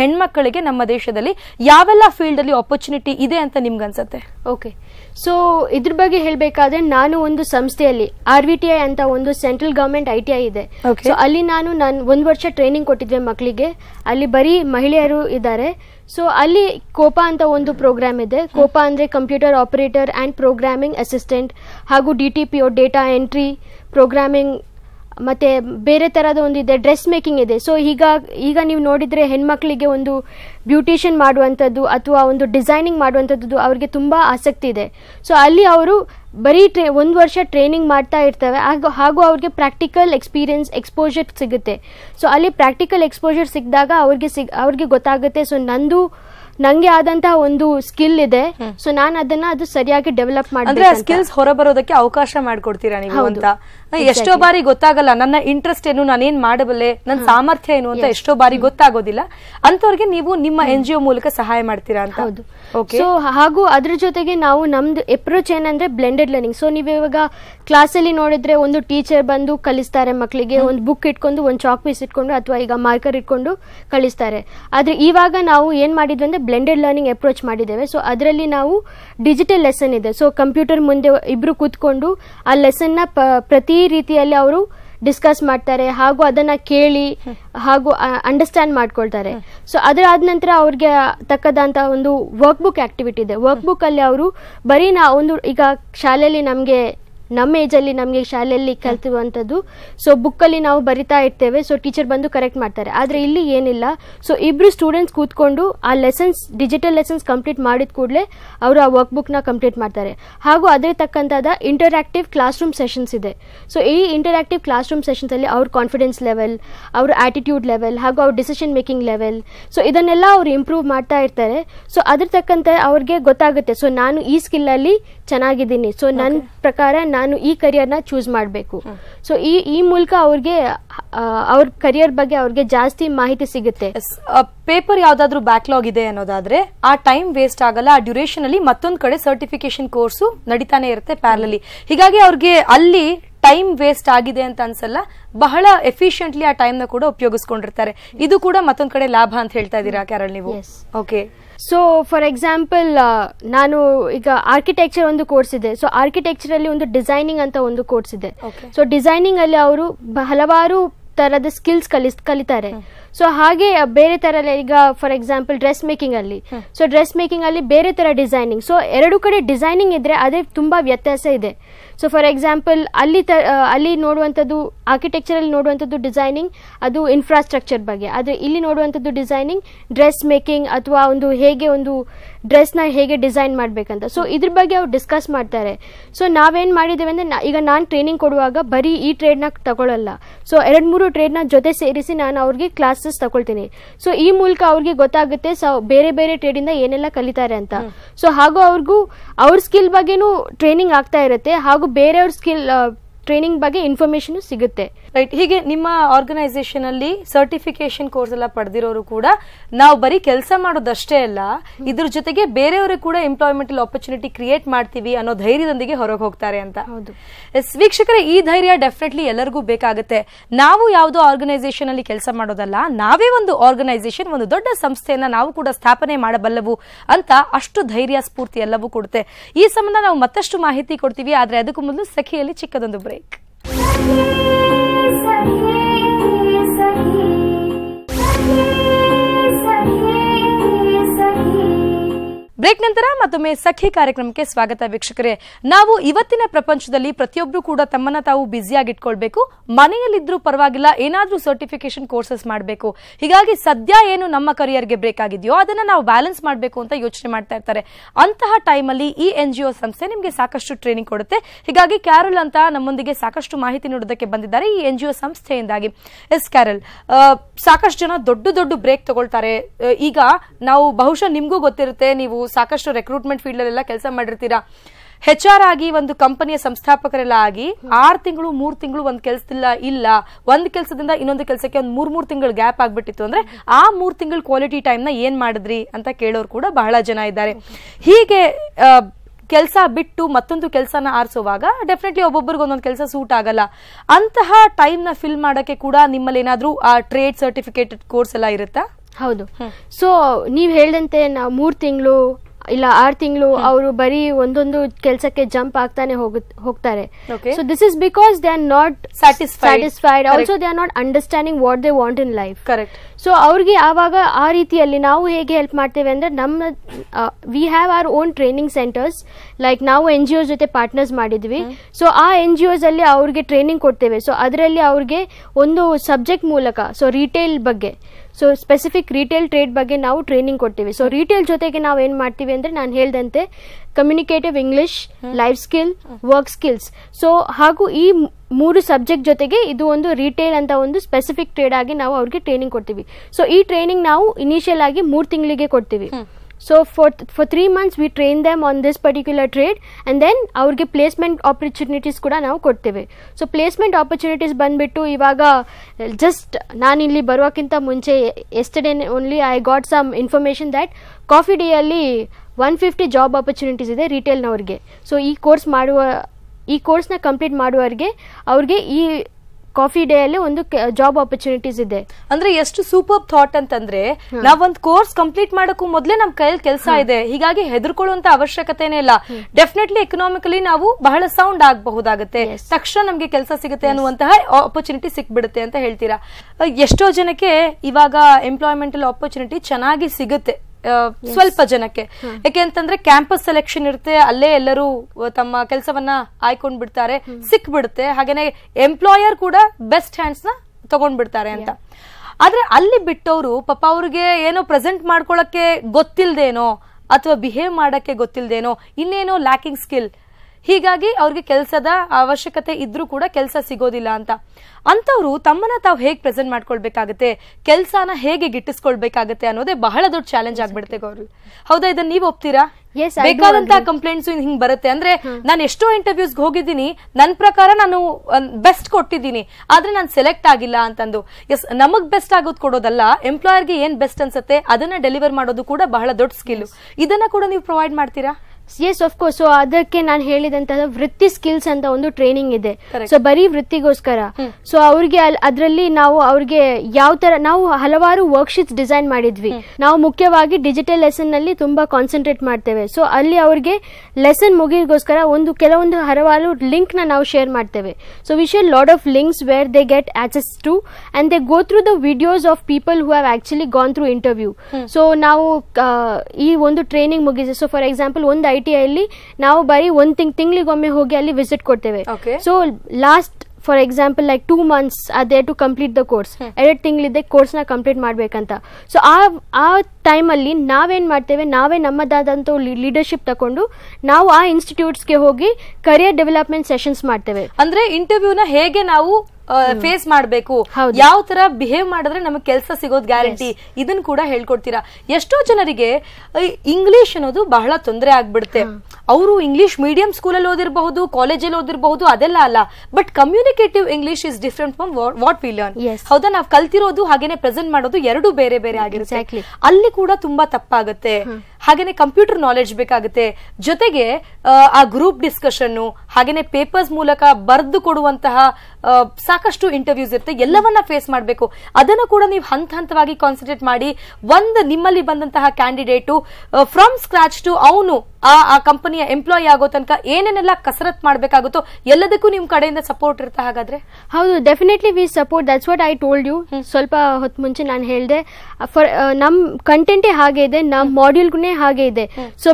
ಹೆಣ್ಮಕ್ಕಳಿಗೆ ನಮ್ಮ ದೇಶದಲ್ಲಿ ಯಾವೆಲ್ಲ ಅಲ್ಲಿ ಆಪರ್ಚುನಿಟಿ ಇದೆ ಅಂತ ನಿಮ್ಗೆ ಅನ್ಸುತ್ತೆ ಓಕೆ ಸೊ ಇದ್ರ ಬಗ್ಗೆ ಹೇಳಬೇಕಾದ್ರೆ ನಾನು ಒಂದು ಸಂಸ್ಥೆಯಲ್ಲಿ ಆರ್ ವಿ ಟಿ ಐ ಅಂತ ಒಂದು central government I T I ಇದೆ ಸೊ ಅಲ್ಲಿ ನಾನು ನಾನು ಒಂದು ವರ್ಷ ಟ್ರೈನಿಂಗ್ ಕೊಟ್ಟಿದ್ವಿ ಮಕ್ಕಳಿಗೆ ಅಲ್ಲಿ ಬರೀ ಮಹಿಳೆಯರು ಇದ್ದಾರೆ ಸೊ ಅಲ್ಲಿ ಕೋಪ ಅಂತ ಒಂದು ಪ್ರೋಗ್ರಾಮ್ ಇದೆ ಕೋಪ ಅಂದರೆ computer operator and programming assistant ಹಾಗೂ D T P data entry programming ಮತ್ತೆ ಬೇರೆ ತರಹದ ಇದೆ ಡ್ರೆಸ್ ಮೇಕಿಂಗ್ ಇದೆ ಸೊ ಈಗ ಈಗ ನೀವು ನೋಡಿದರೆ ಹೆಣ್ಮಕ್ಳಿಗೆ ಒಂದು ಬ್ಯೂಟಿಷಿಯನ್ ಮಾಡುವಂಥದ್ದು ಅಥವಾ ಒಂದು ಡಿಸೈನಿಂಗ್ ಮಾಡುವಂಥದ್ದು ಅವ್ರಿಗೆ ತುಂಬ ಆಸಕ್ತಿ ಇದೆ ಸೊ ಅಲ್ಲಿ ಅವರು ಬರೀ ಟ್ರೇ ಒಂದು ವರ್ಷ ಟ್ರೈನಿಂಗ್ ಮಾಡ್ತಾ ಇರ್ತವೆ ಹಾಗೂ ಹಾಗೂ ಅವ್ರಿಗೆ ಪ್ರಾಕ್ಟಿಕಲ್ ಎಕ್ಸ್ಪೀರಿಯನ್ಸ್ ಎಕ್ಸ್ಪೋಜರ್ ಸಿಗುತ್ತೆ ಸೊ ಅಲ್ಲಿ ಪ್ರಾಕ್ಟಿಕಲ್ ಎಕ್ಸ್ಪೋಜರ್ ಸಿಕ್ಕಿದಾಗ ಅವ್ರಿಗೆ ಸಿಗ್ ಅವ್ರಿಗೆ ಗೊತ್ತಾಗುತ್ತೆ ಸೊ ನಂದು ನಂಗೆ ಆದಂತಹ ಒಂದು ಸ್ಕಿಲ್ ಇದೆ ಸೊ ನಾನು ಅದನ್ನ ಅದು ಸರಿಯಾಗಿ ಡೆವಲಪ್ ಮಾಡಿದ್ರೆ ಸ್ಕಿಲ್ಸ್ ಹೊರ ಬರೋದಕ್ಕೆ ಅವಕಾಶ ಮಾಡ್ಕೊಡ್ತೀರಾ ನೀವು ಅಂತ ಎಷ್ಟೋ ಬಾರಿ ಗೊತ್ತಾಗಲ್ಲ ನನ್ನ ಇಂಟ್ರೆಸ್ಟ್ ಏನು ನಾನೇನ್ ಮಾಡಬಲ್ಲೆ ನನ್ನ ಸಾಮರ್ಥ್ಯ ಏನು ಅಂತ ಎಷ್ಟೋ ಬಾರಿ ಗೊತ್ತಾಗೋದಿಲ್ಲ ಅಂತವ್ರಿಗೆ ನೀವು ನಿಮ್ಮ ಎನ್ ಜಿ ಒ ಮೂಲಕ ಸಹಾಯ ಮಾಡ್ತೀರಾ ಅಂತ ಹೌದು ಸೊ ಹಾಗೂ ಅದ್ರ ಜೊತೆಗೆ ನಾವು ನಮ್ದು ಎಪ್ರೋಚ್ ಏನಂದ್ರೆ ಬ್ಲೆಂಡೆಡ್ ಲರ್ನಿಂಗ್ ಸೊ ನೀವು ಇವಾಗ ಅಲ್ಲಿ ನೋಡಿದ್ರೆ ಒಂದು ಟೀಚರ್ ಬಂದು ಕಲಿಸ್ತಾರೆ ಮಕ್ಕಳಿಗೆ ಒಂದು ಬುಕ್ ಇಟ್ಕೊಂಡು ಒಂದು ಚಾಕ್ ಪೀಸ್ ಇಟ್ಕೊಂಡು ಅಥವಾ ಈಗ ಮಾರ್ಕರ್ ಇಟ್ಕೊಂಡು ಕಲಿಸ್ತಾರೆ ಆದ್ರೆ ಇವಾಗ ನಾವು ಏನ್ ಮಾಡಿದ್ವಿ ಅಂದ್ರೆ ಬ್ಲೆಂಡೆಡ್ ಲರ್ನಿಂಗ್ ಅಪ್ರೋಚ್ ಮಾಡಿದ್ದೇವೆ ಸೊ ಅದರಲ್ಲಿ ನಾವು ಡಿಜಿಟಲ್ ಲೆಸನ್ ಇದೆ ಸೊ ಕಂಪ್ಯೂಟರ್ ಮುಂದೆ ಇಬ್ಬರು ಕೂತ್ಕೊಂಡು ಆ ಲೆಸನ್ನ ಪ್ರತಿ ರೀತಿಯಲ್ಲಿ ಅವರು ಡಿಸ್ಕಸ್ ಮಾಡ್ತಾರೆ ಹಾಗೂ ಅದನ್ನ ಕೇಳಿ ಹಾಗೂ ಅಂಡರ್ಸ್ಟ್ಯಾಂಡ್ ಮಾಡ್ಕೊಳ್ತಾರೆ ಸೊ ಅದರಾದ ನಂತರ ಅವ್ರಿಗೆ ತಕ್ಕದಂತ ಒಂದು ವರ್ಕ್ ಬುಕ್ ಆಕ್ಟಿವಿಟಿ ಇದೆ ವರ್ಕ್ ಬುಕ್ ಅಲ್ಲಿ ಅವರು ಬರೀ ನಾ ಒಂದು ಈಗ ಶಾಲೆಯಲ್ಲಿ ನಮಗೆ ನಮ್ಮ ಏಜಲ್ಲಿ ನಮಗೆ ಶಾಲೆಯಲ್ಲಿ ಕಲ್ತಿರುವಂಥದ್ದು ಸೊ ಬುಕ್ಕಲ್ಲಿ ನಾವು ಬರಿತಾ ಇರ್ತೇವೆ ಸೊ ಟೀಚರ್ ಬಂದು ಕರೆಕ್ಟ್ ಮಾಡ್ತಾರೆ ಆದರೆ ಇಲ್ಲಿ ಏನಿಲ್ಲ ಸೊ ಇಬ್ಬರು ಸ್ಟೂಡೆಂಟ್ಸ್ ಕೂತ್ಕೊಂಡು ಆ ಲೆಸನ್ಸ್ ಡಿಜಿಟಲ್ ಲೆಸನ್ಸ್ ಕಂಪ್ಲೀಟ್ ಮಾಡಿದ ಕೂಡಲೇ ಅವರು ಆ ವರ್ಕ್ ನ ಕಂಪ್ಲೀಟ್ ಮಾಡ್ತಾರೆ ಹಾಗೂ ಅದೇ ತಕ್ಕಂತಾದ ಇಂಟರಾಕ್ಟಿವ್ ಕ್ಲಾಸ್ ರೂಮ್ ಸೆಷನ್ಸ್ ಇದೆ ಸೊ ಈ ಇಂಟರಾಕ್ಟಿವ್ ಕ್ಲಾಸ್ ರೂಮ್ ಸೆಷನ್ಸಲ್ಲಿ ಅವ್ರ ಕಾನ್ಫಿಡೆನ್ಸ್ ಲೆವೆಲ್ ಅವ್ರ ಆಟಿಟ್ಯೂಡ್ ಲೆವೆಲ್ ಹಾಗೂ ಅವ್ರ ಡಿಸಿಷನ್ ಮೇಕಿಂಗ್ ಲೆವೆಲ್ ಸೊ ಇದನ್ನೆಲ್ಲ ಅವ್ರು ಇಂಪ್ರೂವ್ ಮಾಡ್ತಾ ಇರ್ತಾರೆ ಸೊ ಅದ್ರ ತಕ್ಕಂತೆ ಅವ್ರಿಗೆ ಗೊತ್ತಾಗುತ್ತೆ ಸೊ ನಾನು ಈ ಸ್ಕಿಲ್ಲಲ್ಲಿ ಚೆನ್ನಾಗಿದ್ದೀನಿ ಸೊ ನನ್ನ ಪ್ರಕಾರ ನಾನು ಈ ಕರಿಯರ್ನ ಚೂಸ್ ಮಾಡಬೇಕು ಸೊ ಈ ಈ ಮೂಲಕ ಅವ್ರಿಗೆ ಅವ್ರ ಕರಿಯರ್ ಬಗ್ಗೆ ಅವ್ರಿಗೆ ಜಾಸ್ತಿ ಮಾಹಿತಿ ಸಿಗುತ್ತೆ ಪೇಪರ್ ಯಾವ್ದಾದ್ರು ಬ್ಯಾಕ್ಲಾಗ್ ಇದೆ ಅನ್ನೋದಾದ್ರೆ ಆ ಟೈಮ್ ವೇಸ್ಟ್ ಆಗಲ್ಲ ಆ ಡ್ಯೂರೇಷನ್ ಅಲ್ಲಿ ಮತ್ತೊಂದು ಕಡೆ ಸರ್ಟಿಫಿಕೇಶನ್ ಕೋರ್ಸ್ ನಡೀತಾನೆ ಇರುತ್ತೆ ಪ್ಯಾರಲಲ್ಲಿ ಹೀಗಾಗಿ ಅವ್ರಿಗೆ ಅಲ್ಲಿ ಟೈಮ್ ವೇಸ್ಟ್ ಆಗಿದೆ ಅಂತ ಅನ್ಸಲ್ಲ ಬಹಳ ಎಫಿಷಿಯಂಟ್ಲಿ ಆ ಟೈಮ್ ನ ಕೂಡ ಉಪಯೋಗಿಸ್ಕೊಂಡಿರ್ತಾರೆ ಇದು ಕೂಡ ಮತ್ತೊಂದ್ ಕಡೆ ಲಾಭ ಅಂತ ಹೇಳ್ತಾ ಇದ್ದೀರಾ ಕ್ಯಾರಲ್ ನೀವು ಓಕೆ ಸೊ ಫಾರ್ ಎಕ್ಸಾಂಪಲ್ ನಾನು ಈಗ ಆರ್ಕಿಟೆಕ್ಚರ್ ಒಂದು ಕೋರ್ಸ್ ಇದೆ ಸೊ ಆರ್ಕಿಟೆಕ್ಚರ್ ಅಲ್ಲಿ ಒಂದು ಡಿಸೈನಿಂಗ್ ಅಂತ ಒಂದು ಕೋರ್ಸ್ ಇದೆ ಸೊ ಡಿಸೈನಿಂಗ್ ಅಲ್ಲಿ ಅವರು ಹಲವಾರು ತರದ ಸ್ಕಿಲ್ಸ್ ಕಲಿಸ್ ಕಲಿತಾರೆ ಸೊ ಹಾಗೆ ಬೇರೆ ತರ ಈಗ ಫಾರ್ ಎಕ್ಸಾಂಪಲ್ ಡ್ರೆಸ್ ಮೇಕಿಂಗ್ ಅಲ್ಲಿ ಸೊ ಡ್ರೆಸ್ ಮೇಕಿಂಗ್ ಅಲ್ಲಿ ಬೇರೆ ತರ ಡಿಸೈನಿಂಗ್ ಸೊ ಎರಡು ಕಡೆ ಡಿಸೈನಿಂಗ್ ಇದ್ರೆ ಅದೇ ತುಂಬಾ ವ್ಯತ್ಯಾಸ ಇದೆ ಸೊ ಫಾರ್ ಎಕ್ಸಾಂಪಲ್ ಅಲ್ಲಿ ತ ಅಲ್ಲಿ ನೋಡುವಂಥದ್ದು ಆರ್ಕಿಟೆಕ್ಚರಲ್ಲಿ ನೋಡುವಂಥದ್ದು ಡಿಸೈನಿಂಗ್ ಅದು ಇನ್ಫ್ರಾಸ್ಟ್ರಕ್ಚರ್ ಬಗ್ಗೆ ಆದರೆ ಇಲ್ಲಿ ನೋಡುವಂಥದ್ದು ಡಿಸೈನಿಂಗ್ ಡ್ರೆಸ್ ಮೇಕಿಂಗ್ ಅಥವಾ ಒಂದು ಹೇಗೆ ಒಂದು ಡ್ರೆಸ್ನ ಹೇಗೆ ಡಿಸೈನ್ ಮಾಡಬೇಕಂತ ಸೊ ಇದ್ರ ಬಗ್ಗೆ ಅವ್ರು ಡಿಸ್ಕಸ್ ಮಾಡ್ತಾರೆ ಸೊ ನಾವೇನು ಮಾಡಿದ್ದೇವೆ ಅಂದರೆ ಈಗ ನಾನು ಟ್ರೈನಿಂಗ್ ಕೊಡುವಾಗ ಬರೀ ಈ ಟ್ರೇಡ್ನ ತಗೊಳ್ಳಲ್ಲ ಸೊ ಎರಡು ಮೂರು ಟ್ರೇಡ್ನ ಜೊತೆ ಸೇರಿಸಿ ನಾನು ಅವ್ರಿಗೆ ಕ್ಲಾಸಸ್ ತಗೊಳ್ತೀನಿ ಸೊ ಈ ಮೂಲಕ ಅವ್ರಿಗೆ ಗೊತ್ತಾಗುತ್ತೆ ಸೊ ಬೇರೆ ಬೇರೆ ಟ್ರೇಡಿಂದ ಏನೆಲ್ಲ ಕಲಿತಾರೆ ಅಂತ ಸೊ ಹಾಗೂ ಅವ್ರಿಗೂ ಅವ್ರ ಸ್ಕಿಲ್ ಬಗ್ಗೆನೂ ಟ್ರೈನಿಂಗ್ ಆಗ್ತಾ ಇರುತ್ತೆ ಹಾಗೂ ಬೇರೆಯವ್ರ ಸ್ಕಿಲ್ ಟ್ರೈನಿಂಗ್ ಬಗ್ಗೆ ಇನ್ಫಾರ್ಮೇಶನ್ ಸಿಗುತ್ತೆ ರೈಟ್ ಹೀಗೆ ನಿಮ್ಮ ಆರ್ಗನೈಸೇಷನ್ ಅಲ್ಲಿ ಸರ್ಟಿಫಿಕೇಶನ್ ಕೋರ್ಸ್ ಎಲ್ಲ ಪಡೆದಿರೋರು ಕೂಡ ನಾವು ಬರೀ ಕೆಲಸ ಮಾಡೋದಷ್ಟೇ ಅಲ್ಲ ಇದ್ರ ಜೊತೆಗೆ ಬೇರೆಯವರು ಕೂಡ ಎಂಪ್ಲಾಯ್ಮೆಂಟ್ ಆಪರ್ಚುನಿಟಿ ಕ್ರಿಯೇಟ್ ಮಾಡ್ತೀವಿ ಅನ್ನೋ ಧೈರ್ಯದೊಂದಿಗೆ ಹೊರಗೆ ಹೋಗ್ತಾರೆ ಅಂತ ಹೌದು ವೀಕ್ಷಕರ ಈ ಧೈರ್ಯ ಡೆಫಿನೆಟ್ಲಿ ಎಲ್ಲರಿಗೂ ಬೇಕಾಗುತ್ತೆ ನಾವು ಯಾವುದೋ ಆರ್ಗನೈಸೇಷನ್ ಅಲ್ಲಿ ಕೆಲಸ ಮಾಡೋದಲ್ಲ ನಾವೇ ಒಂದು ಆರ್ಗನೈಸೇಷನ್ ಒಂದು ದೊಡ್ಡ ಸಂಸ್ಥೆಯನ್ನ ನಾವು ಕೂಡ ಸ್ಥಾಪನೆ ಮಾಡಬಲ್ಲವು ಅಂತ ಅಷ್ಟು ಧೈರ್ಯ ಸ್ಫೂರ್ತಿ ಎಲ್ಲವೂ ಕೊಡುತ್ತೆ ಈ ಸಂಬಂಧ ನಾವು ಮತ್ತಷ್ಟು ಮಾಹಿತಿ ಕೊಡ್ತೀವಿ ಆದರೆ ಅದಕ್ಕೂ ಮೊದಲು ಸಖಿಯಲ್ಲಿ ಚಿಕ್ಕದೊಂದು ಬ್ರೇಕ್ सही ಬ್ರೇಕ್ ನಂತರ ಮತ್ತೊಮ್ಮೆ ಸಖಿ ಕಾರ್ಯಕ್ರಮಕ್ಕೆ ಸ್ವಾಗತ ವೀಕ್ಷಕರೇ ನಾವು ಇವತ್ತಿನ ಪ್ರಪಂಚದಲ್ಲಿ ಪ್ರತಿಯೊಬ್ಬರು ಕೂಡ ತಮ್ಮನ್ನ ತಾವು ಬ್ಯುಸಿಯಾಗಿಟ್ಕೊಳ್ಬೇಕು ಮನೆಯಲ್ಲಿದ್ರೂ ಪರವಾಗಿಲ್ಲ ಏನಾದರೂ ಸರ್ಟಿಫಿಕೇಶನ್ ಕೋರ್ಸಸ್ ಮಾಡಬೇಕು ಹೀಗಾಗಿ ಸದ್ಯ ಏನು ನಮ್ಮ ಕರಿಯರ್ಗೆ ಬ್ರೇಕ್ ಆಗಿದೆಯೋ ಅದನ್ನು ನಾವು ಬ್ಯಾಲೆನ್ಸ್ ಮಾಡಬೇಕು ಅಂತ ಯೋಚನೆ ಮಾಡ್ತಾ ಇರ್ತಾರೆ ಅಂತಹ ಟೈಮಲ್ಲಿ ಈ ಎನ್ ಜಿ ಸಂಸ್ಥೆ ನಿಮಗೆ ಸಾಕಷ್ಟು ಟ್ರೈನಿಂಗ್ ಕೊಡುತ್ತೆ ಹೀಗಾಗಿ ಕ್ಯಾರಲ್ ಅಂತ ನಮ್ಮೊಂದಿಗೆ ಸಾಕಷ್ಟು ಮಾಹಿತಿ ನೀಡೋದಕ್ಕೆ ಬಂದಿದ್ದಾರೆ ಈ ಎನ್ ಜಿ ಸಂಸ್ಥೆಯಿಂದಾಗಿ ಎಸ್ ಕ್ಯಾರಲ್ ಸಾಕಷ್ಟು ಜನ ದೊಡ್ಡ ದೊಡ್ಡ ಬ್ರೇಕ್ ತಗೊಳ್ತಾರೆ ಈಗ ನಾವು ಬಹುಶಃ ನಿಮಗೂ ಗೊತ್ತಿರುತ್ತೆ ನೀವು ಸಾಕಷ್ಟು ರೆಕ್ರೂಟ್ಮೆಂಟ್ ಫೀಲ್ಡ್ ಕೆಲಸ ಮಾಡಿರ್ತೀರಾ ಹೆಚ್ ಆರ್ ಆಗಿ ಒಂದು ಕಂಪನಿಯ ಸಂಸ್ಥಾಪಕರೆಲ್ಲ ಆಗಿ ಆರು ತಿಂಗಳು ಮೂರು ತಿಂಗಳು ಒಂದು ಕೆಲಸದಿಲ್ಲ ಇಲ್ಲ ಒಂದು ಕೆಲಸದಿಂದ ಇನ್ನೊಂದು ಕೆಲಸಕ್ಕೆ ಒಂದು ಮೂರು ಮೂರು ತಿಂಗಳು ಗ್ಯಾಪ್ ಆಗ್ಬಿಟ್ಟಿತ್ತು ಅಂದ್ರೆ ಆ ಮೂರು ತಿಂಗಳು ಕ್ವಾಲಿಟಿ ಟೈಮ್ನ ಏನು ಮಾಡಿದ್ರಿ ಅಂತ ಕೇಳೋರು ಕೂಡ ಬಹಳ ಜನ ಇದ್ದಾರೆ ಹೀಗೆ ಕೆಲಸ ಬಿಟ್ಟು ಮತ್ತೊಂದು ಕೆಲಸನ ಆರಿಸುವಾಗ ಡೆಫಿನೆಟ್ಲಿ ಒಬ್ಬೊಬ್ಬರಿಗೆ ಒಂದೊಂದು ಕೆಲಸ ಸೂಟ್ ಆಗಲ್ಲ ಅಂತಹ ಟೈಮ್ನ ಫಿಲ್ ಮಾಡೋಕ್ಕೆ ಕೂಡ ನಿಮ್ಮಲ್ಲಿ ಏನಾದರೂ ಆ ಟ್ರೇಡ್ ಸರ್ಟಿಫಿಕೇಟೆಡ್ ಕೋರ್ಸ್ ಎಲ್ಲ ಇರುತ್ತಾ ಹೌದು ಸೊ ನೀವು ಹೇಳಿದಂತೆ ನಾವು ಮೂರು ತಿಂಗಳು ಇಲ್ಲ ಆರು ತಿಂಗಳು ಅವರು ಬರೀ ಒಂದೊಂದು ಕೆಲಸಕ್ಕೆ ಜಂಪ್ ಆಗ್ತಾನೆ ಹೋಗ್ತಾರೆ so this is because they are not satisfied also they are not understanding what they want in life correct so ಅವ್ರಿಗೆ ಆವಾಗ ಆ ರೀತಿಯಲ್ಲಿ ನಾವು ಹೇಗೆ ಹೆಲ್ಪ್ ಮಾಡ್ತೇವೆ ಅಂದರೆ ನಮ್ಮ we have our own training centres like ನಾವು ಎನ್ ಜಿ ಒ ಜೊತೆ ಪಾರ್ಟ್ನರ್ಸ್ ಮಾಡಿದ್ವಿ ಸೊ ಆ ಎನ್ ಜಿ ಒಸಲ್ಲಿ ಅವ್ರಿಗೆ ಟ್ರೈನಿಂಗ್ ಕೊಡ್ತೇವೆ ಸೊ ಅದರಲ್ಲಿ ಅವ್ರಿಗೆ ಒಂದು ಸಬ್ಜೆಕ್ಟ್ ಮೂಲಕ ಸೊ ರಿಟೇಲ್ ಬಗ್ಗೆ ಸೊ ಸ್ಪೆಸಿಫಿಕ್ ರಿಟೇಲ್ ಟ್ರೇಡ್ ಬಗ್ಗೆ ನಾವು ಟ್ರೈನಿಂಗ್ ಕೊಡ್ತೀವಿ ಸೊ ರಿಟೇಲ್ ಜೊತೆಗೆ ನಾವು ಏನು ಮಾಡ್ತೀವಿ ಅಂದರೆ ನಾನು ಹೇಳಿದಂತೆ communicative English life skill work skills so ಹಾಗೂ ಈ ಮೂರು ಸಬ್ಜೆಕ್ಟ್ ಜೊತೆಗೆ ಇದು ಒಂದು ರಿಟೇಲ್ ಅಂತ ಒಂದು ಸ್ಪೆಸಿಫಿಕ್ ಟ್ರೇಡ್ ಆಗಿ ನಾವು ಅವ್ರಿಗೆ ಟ್ರೈನಿಂಗ್ ಕೊಡ್ತೀವಿ ಸೊ ಈ ಟ್ರೈನಿಂಗ್ ನಾವು ಇನಿಷಿಯಲ್ ಆಗಿ ಮೂರು ತಿಂಗಳಿಗೆ ಕೊಡ್ತೀವಿ so for for three months we train them on this particular trade and then ಅವ್ರಿಗೆ ಪ್ಲೇಸ್ಮೆಂಟ್ ಆಪರ್ಚುನಿಟೀಸ್ ಕೂಡ ನಾವು ಕೊಡ್ತೇವೆ ಸೊ ಪ್ಲೇಸ್ಮೆಂಟ್ ಆಪರ್ಚುನಿಟೀಸ್ ಬಂದ್ಬಿಟ್ಟು ಇವಾಗ ಜಸ್ಟ್ ನಾನು ಇಲ್ಲಿ ಬರುವಕ್ಕಿಂತ ಮುಂಚೆ yesterday only I got some information that coffee ಡೇಯಲ್ಲಿ ಒನ್ ಫಿಫ್ಟಿ ಜಾಬ್ ಆಪರ್ಚುನಿಟೀಸ್ ಇದೆ ರಿಟೇಲ್ನವ್ರಿಗೆ ಸೊ ಈ ಕೋರ್ಸ್ ಮಾಡುವ ಈ ಕೋರ್ಸ್ನ ಕಂಪ್ಲೀಟ್ ಮಾಡುವವರಿಗೆ ಅವ್ರಿಗೆ ಈ ಕಾಫಿ ಡೇ ಅಲ್ಲಿ ಒಂದು ಜಾಬ್ ಆಪರ್ಚುನಿಟೀಸ್ ಇದೆ ಅಂದ್ರೆ ಎಷ್ಟು ಸೂಪರ್ ಥಾಟ್ ಅಂತಂದ್ರೆ ನಾವೊಂದು ಕೋರ್ಸ್ ಕಂಪ್ಲೀಟ್ ಮಾಡಕ್ಕೂ ಮೊದಲೇ ನಮ್ ಕೈಯಲ್ಲಿ ಕೆಲಸ ಇದೆ ಹೀಗಾಗಿ ಹೆದರ್ಕೊಳ್ಳುವಂತ ಅವಶ್ಯಕತೆನೇ ಇಲ್ಲ ಡೆಫಿನೆಟ್ಲಿ ಎಕನಾಮಿಕಲಿ ನಾವು ಬಹಳ ಸೌಂಡ್ ಆಗಬಹುದಾಗುತ್ತೆ ತಕ್ಷಣ ನಮ್ಗೆ ಕೆಲಸ ಸಿಗುತ್ತೆ ಅನ್ನುವಂತಹ ಆಪರ್ಚುನಿಟಿ ಸಿಕ್ಬಿಡುತ್ತೆ ಅಂತ ಹೇಳ್ತೀರಾ ಎಷ್ಟೋ ಜನಕ್ಕೆ ಇವಾಗ ಎಂಪ್ಲಾಯ್ಮೆಂಟಲ್ ಆಪರ್ಚುನಿಟಿ ಚೆನ್ನಾಗಿ ಸಿಗುತ್ತೆ ಸ್ವಲ್ಪ ಜನಕ್ಕೆ ಯಾಕೆ ಅಂತಂದ್ರೆ ಕ್ಯಾಂಪಸ್ ಸೆಲೆಕ್ಷನ್ ಇರುತ್ತೆ ಅಲ್ಲೇ ಎಲ್ಲರೂ ತಮ್ಮ ಕೆಲಸವನ್ನ ಆಯ್ಕೊಂಡ್ ಬಿಡ್ತಾರೆ ಸಿಕ್ ಬಿಡುತ್ತೆ ಹಾಗೇನೆ ಎಂಪ್ಲಾಯರ್ ಕೂಡ ಬೆಸ್ಟ್ ಹ್ಯಾಂಡ್ಸ್ ನ ತಗೊಂಡ್ಬಿಡ್ತಾರೆ ಅಂತ ಆದ್ರೆ ಅಲ್ಲಿ ಬಿಟ್ಟವರು ಪಾಪ ಅವ್ರಿಗೆ ಏನೋ ಪ್ರೆಸೆಂಟ್ ಮಾಡ್ಕೊಳಕ್ಕೆ ಗೊತ್ತಿಲ್ದೇನೋ ಅಥವಾ ಬಿಹೇವ್ ಮಾಡಕ್ಕೆ ಗೊತ್ತಿಲ್ದೇನೋ ಇನ್ನೇನೋ ಲ್ಯಾಕಿಂಗ್ ಸ್ಕಿಲ್ ಹೀಗಾಗಿ ಅವ್ರಿಗೆ ಕೆಲಸದ ಅವಶ್ಯಕತೆ ಇದ್ರೂ ಕೂಡ ಕೆಲಸ ಸಿಗೋದಿಲ್ಲ ಅಂತ ಅಂತವ್ರು ತಮ್ಮನ್ನ ತಾವು ಹೇಗೆ ಪ್ರೆಸೆಂಟ್ ಮಾಡ್ಕೊಳ್ಬೇಕಾಗತ್ತೆ ಕೆಲಸನ ಹೇಗೆ ಗಿಟ್ಟಿಸ್ಕೊಳ್ಬೇಕಾಗತ್ತೆ ಅನ್ನೋದೇ ಬಹಳ ದೊಡ್ಡ ಚಾಲೆಂಜ್ ಆಗ್ಬಿಡುತ್ತೆ ಗೌರಿ ಹೌದಾ ಇದನ್ನ ನೀವು ಒಪ್ತೀರಾ ಬೇಕಾದಂತಹ ಕಂಪ್ಲೇಂಟ್ಸ್ ಹಿಂಗ್ ಬರುತ್ತೆ ಅಂದ್ರೆ ನಾನು ಎಷ್ಟೋ ಇಂಟರ್ವ್ಯೂಸ್ ಹೋಗಿದ್ದೀನಿ ನನ್ನ ಪ್ರಕಾರ ನಾನು ಬೆಸ್ಟ್ ಕೊಟ್ಟಿದ್ದೀನಿ ಆದ್ರೆ ನಾನು ಸೆಲೆಕ್ಟ್ ಆಗಿಲ್ಲ ಅಂತಂದು ಎಸ್ ನಮಗ್ ಬೆಸ್ಟ್ ಆಗೋದು ಕೊಡೋದಲ್ಲ ಎಂಪ್ಲಾಯರ್ಗೆ ಏನ್ ಬೆಸ್ಟ್ ಅನ್ಸುತ್ತೆ ಅದನ್ನ ಡೆಲಿವರ್ ಮಾಡೋದು ಕೂಡ ಬಹಳ ದೊಡ್ಡ ಸ್ಕಿಲ್ ಇದನ್ನ ಕೂಡ ನೀವು ಪ್ರೊವೈಡ್ ಮಾಡ್ತೀರಾ ಎಸ್ ಆಫ್ ಕೋರ್ಸ್ ಸೊ ಅದಕ್ಕೆ ನಾನು ಹೇಳಿದಂತಹ ವೃತ್ತಿ ಸ್ಕಿಲ್ಸ್ ಅಂತ ಒಂದು ಟ್ರೈನಿಂಗ್ ಇದೆ ಸೊ ಬರೀ ವೃತ್ತಿಗೋಸ್ಕರ ಸೊ ಅವ್ರಿಗೆ ಅದರಲ್ಲಿ ನಾವು ಅವ್ರಿಗೆ ಯಾವ ತರ ನಾವು ಹಲವಾರು ವರ್ಕ್ಶೀಟ್ಸ್ ಡಿಸೈನ್ ಮಾಡಿದ್ವಿ ನಾವು ಮುಖ್ಯವಾಗಿ ಡಿಜಿಟಲ್ ಲೆಸನ್ ನಲ್ಲಿ ತುಂಬಾ ಕಾನ್ಸಂಟ್ರೇಟ್ ಮಾಡ್ತೇವೆ ಸೊ ಅಲ್ಲಿ ಅವ್ರಿಗೆ ಲೆಸನ್ ಮುಗಿಯೋಗೋಸ್ಕರ ಒಂದು ಕೆಲವೊಂದು ಹಲವಾರು ಲಿಂಕ್ ನ ನಾವು ಶೇರ್ ಮಾಡ್ತೇವೆ so we share lot of links where they get access to and they go through the videos of people who have actually gone through interview so ನಾವು ಈ ಒಂದು ಟ್ರೈನಿಂಗ್ ಮುಗಿಸಿ ಸೊ ಫಾರ್ ಎಕ್ಸಾಂಪಲ್ ಒಂದು I T ಅಲ್ಲಿ ನಾವು ಬರೀ ಒಂದ್ ತಿಂಗ್ ತಿಂಗಳಿಗೊಮ್ಮೆ ಹೋಗಿ ಅಲ್ಲಿ ವಿಸಿಟ್ ಕೊಡ್ತೇವೆ so last for example like two months ಅದೇ ಟು ಕಂಪ್ಲೀಟ್ ದ ಕೋರ್ಸ್ ಎರಡು ತಿಂಗಳಿದ್ದೆ ನ ಕಂಪ್ಲೀಟ್ ಮಾಡ್ಬೇಕಂತ ಸೊ ಆ ಆ ಟೈಮಲ್ಲಿ ನಾವೇನ್ ಮಾಡ್ತೇವೆ ನಾವೇ ನಮ್ಮದಾದಂಥ ಲೀಡರ್ಶಿಪ್ ತಗೊಂಡು ನಾವು ಆ ಇನ್ಸ್ಟಿಟ್ಯೂಟ್ಸ್ಗೆ ಹೋಗಿ ಕರಿಯರ್ ಡೆವಲಪ್ಮೆಂಟ್ ಸೆಷನ್ಸ್ ಮಾಡ್ತೇವೆ ಇಂಟರ್ವ್ಯೂ ಇಂಟರ್ವ್ಯೂನ ಹೇಗೆ ನಾವು ಫೇಸ್ ಮಾಡಬೇಕು ಯಾವ ತರ ಬಿಹೇವ್ ಮಾಡಿದ್ರೆ ನಮಗೆ ಕೆಲಸ ಸಿಗೋದು ಗ್ಯಾರಂಟಿ ಇದನ್ನ ಕೂಡ ಹೇಳ್ಕೊಡ್ತೀರಾ ಎಷ್ಟೋ ಜನರಿಗೆ ಇಂಗ್ಲಿಷ್ ಅನ್ನೋದು ಬಹಳ ತೊಂದರೆ ಆಗ್ಬಿಡುತ್ತೆ ಅವರು ಇಂಗ್ಲಿಷ್ ಮೀಡಿಯಂ ಸ್ಕೂಲಲ್ಲಿ ಓದಿರಬಹುದು ಕಾಲೇಜಲ್ಲಿ ಓದಿರಬಹುದು ಅದೆಲ್ಲ ಅಲ್ಲ but communicative English is different from what we learn ಹೌದಾ ನಾವು ಕಲ್ತಿರೋದು ಹಾಗೇನೆ ಪ್ರೆಸೆಂಟ್ ಮಾಡೋದು ಎರಡು ಬೇರೆ ಬೇರೆ ಆಗಿರುತ್ತೆ ಅಲ್ಲಿ ಕೂಡ ತುಂಬಾ ತಪ್ಪಾಗುತ್ತೆ ಹಾಗೇನೆ ಕಂಪ್ಯೂಟರ್ ನಾಲೆಡ್ಜ್ ಬೇಕಾಗುತ್ತೆ ಜೊತೆಗೆ ಆ ಗ್ರೂಪ್ ಡಿಸ್ಕಷನ್ ಹಾಗೇನೆ ಪೇಪರ್ಸ್ ಮೂಲಕ ಬರೆದು ಕೊಡುವಂತಹ ಸಾಕು ಸಾಕಷ್ಟು ಇಂಟರ್ವ್ಯೂಸ್ ಇರುತ್ತೆ ಎಲ್ಲವನ್ನ ಫೇಸ್ ಮಾಡಬೇಕು ಅದನ್ನು ಕೂಡ ನೀವು ಹಂತ ಹಂತವಾಗಿ ಕಾನ್ಸಂಟ್ರೇಟ್ ಮಾಡಿ ಒಂದು ನಿಮ್ಮಲ್ಲಿ ಬಂದಂತಹ ಕ್ಯಾಂಡಿಡೇಟು ಫ್ರಮ್ ಸ್ಕ್ರಾಚ್ ಟು ಅವನು ಆ ಆ ಕಂಪನಿಯ ಎಂಪ್ಲಾಯಿ ಆಗೋ ತನಕ ಏನೇನೆಲ್ಲ ಕಸರತ್ ಮಾಡಬೇಕಾಗುತ್ತೋ ಎಲ್ಲದಕ್ಕೂ ನಿಮ್ಮ ಕಡೆಯಿಂದ ಸಪೋರ್ಟ್ ಇರುತ್ತೆ ಹಾಗಾದ್ರೆ ಹೌದು definitely we support that's what I told you ಸ್ವಲ್ಪ ಹೊತ್ತು ಮುಂಚೆ ನಾನು ಹೇಳಿದೆ ಫಾರ್ ನಮ್ ಕಂಟೆಂಟೇ ಹಾಗೆ ಇದೆ ನಮ್ಮ ಮಾಡ್ಯೂಲ್ಗೂ ಹಾಗೆ ಇದೆ ಸೊ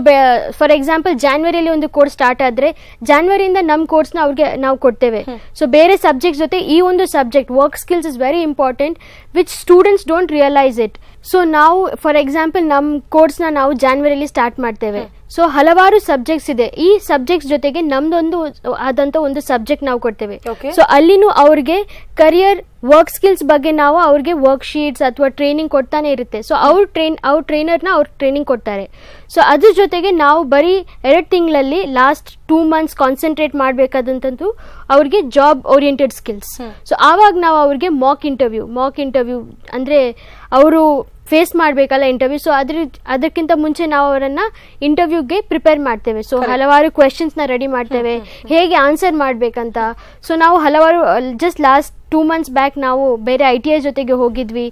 ಫಾರ್ ಎಕ್ಸಾಂಪಲ್ ಜಾನ್ವರಿಯಲ್ಲಿ ಒಂದು ಕೋರ್ಸ್ ಸ್ಟಾರ್ಟ್ ಆದ್ರೆ ಜಾನ್ವರಿಯಿಂದ ನಮ್ಮ ಕೋರ್ಸ್ನ ಅವ್ರಿಗೆ ನಾವು ಕೊಡ್ತೇವೆ ಸೊ ಬೇರೆ ಸಬ್ಜೆಕ್ಟ್ ಜೊತೆ ಈ ಒಂದು subject work skills is very important which students don't realise it so ನಾವು ಫಾರ್ ಎಕ್ಸಾಂಪಲ್ ನಮ್ಮ ಕೋರ್ಸ್ನ ನಾವು ಜಾನ್ವರಿಲಿ ಸ್ಟಾರ್ಟ್ ಮಾಡ್ತೇವೆ ಸೊ ಹಲವಾರು ಸಬ್ಜೆಕ್ಟ್ಸ್ ಇದೆ ಈ ಸಬ್ಜೆಕ್ಟ್ಸ್ ಜೊತೆಗೆ ನಮ್ದೊಂದು ಆದಂತ ಒಂದು ಸಬ್ಜೆಕ್ಟ್ ನಾವು ಕೊಡ್ತೇವೆ ಸೊ ಅಲ್ಲಿನೂ ಅವ್ರಿಗೆ ಕರಿಯರ್ ವರ್ಕ್ ಸ್ಕಿಲ್ಸ್ ಬಗ್ಗೆ ನಾವು ಅವ್ರಿಗೆ ವರ್ಕ್ ಶೀಟ್ಸ್ ಅಥವಾ ಟ್ರೈನಿಂಗ್ ಕೊಡ್ತಾನೆ ಇರುತ್ತೆ ಸೊ ಅವ್ರ ಟ್ರೈನ್ ಅವ್ರ ಟ್ರೈನರ್ನ ಅವ್ರ ಟ್ರೈನಿಂಗ್ ಕೊಡ್ತಾರೆ ಸೊ ಅದ್ರ ಜೊತೆಗೆ ನಾವು ಬರೀ ಎರಡು ತಿಂಗಳಲ್ಲಿ ಲಾಸ್ಟ್ ಟೂ ಮಂತ್ಸ್ ಕಾನ್ಸಂಟ್ರೇಟ್ ಮಾಡಬೇಕಾದಂತೂ ಅವ್ರಿಗೆ ಜಾಬ್ ಓರಿಯೆಂಟೆಡ್ ಸ್ಕಿಲ್ಸ್ ಸೊ ಆವಾಗ ನಾವು ಅವ್ರಿಗೆ ಮಾಕ್ ಇಂಟರ್ವ್ಯೂ ಮಾಕ್ ಇಂಟರ್ವ್ಯೂ ಅಂದ್ರೆ ಅವರು ಫೇಸ್ ಮಾಡಬೇಕಲ್ಲ ಇಂಟರ್ವ್ಯೂ ಸೊ ಅದ್ರ ಅದಕ್ಕಿಂತ ಮುಂಚೆ ನಾವು ಅವರನ್ನು ಇಂಟರ್ವ್ಯೂಗೆ ಪ್ರಿಪೇರ್ ಮಾಡ್ತೇವೆ ಸೊ ಹಲವಾರು ನ ರೆಡಿ ಮಾಡ್ತೇವೆ ಹೇಗೆ ಆನ್ಸರ್ ಮಾಡ್ಬೇಕಂತ ಸೊ ನಾವು ಹಲವಾರು just last two months back ನಾವು ಬೇರೆ ಐ ಟಿ ಐ ಜೊತೆಗೆ ಹೋಗಿದ್ವಿ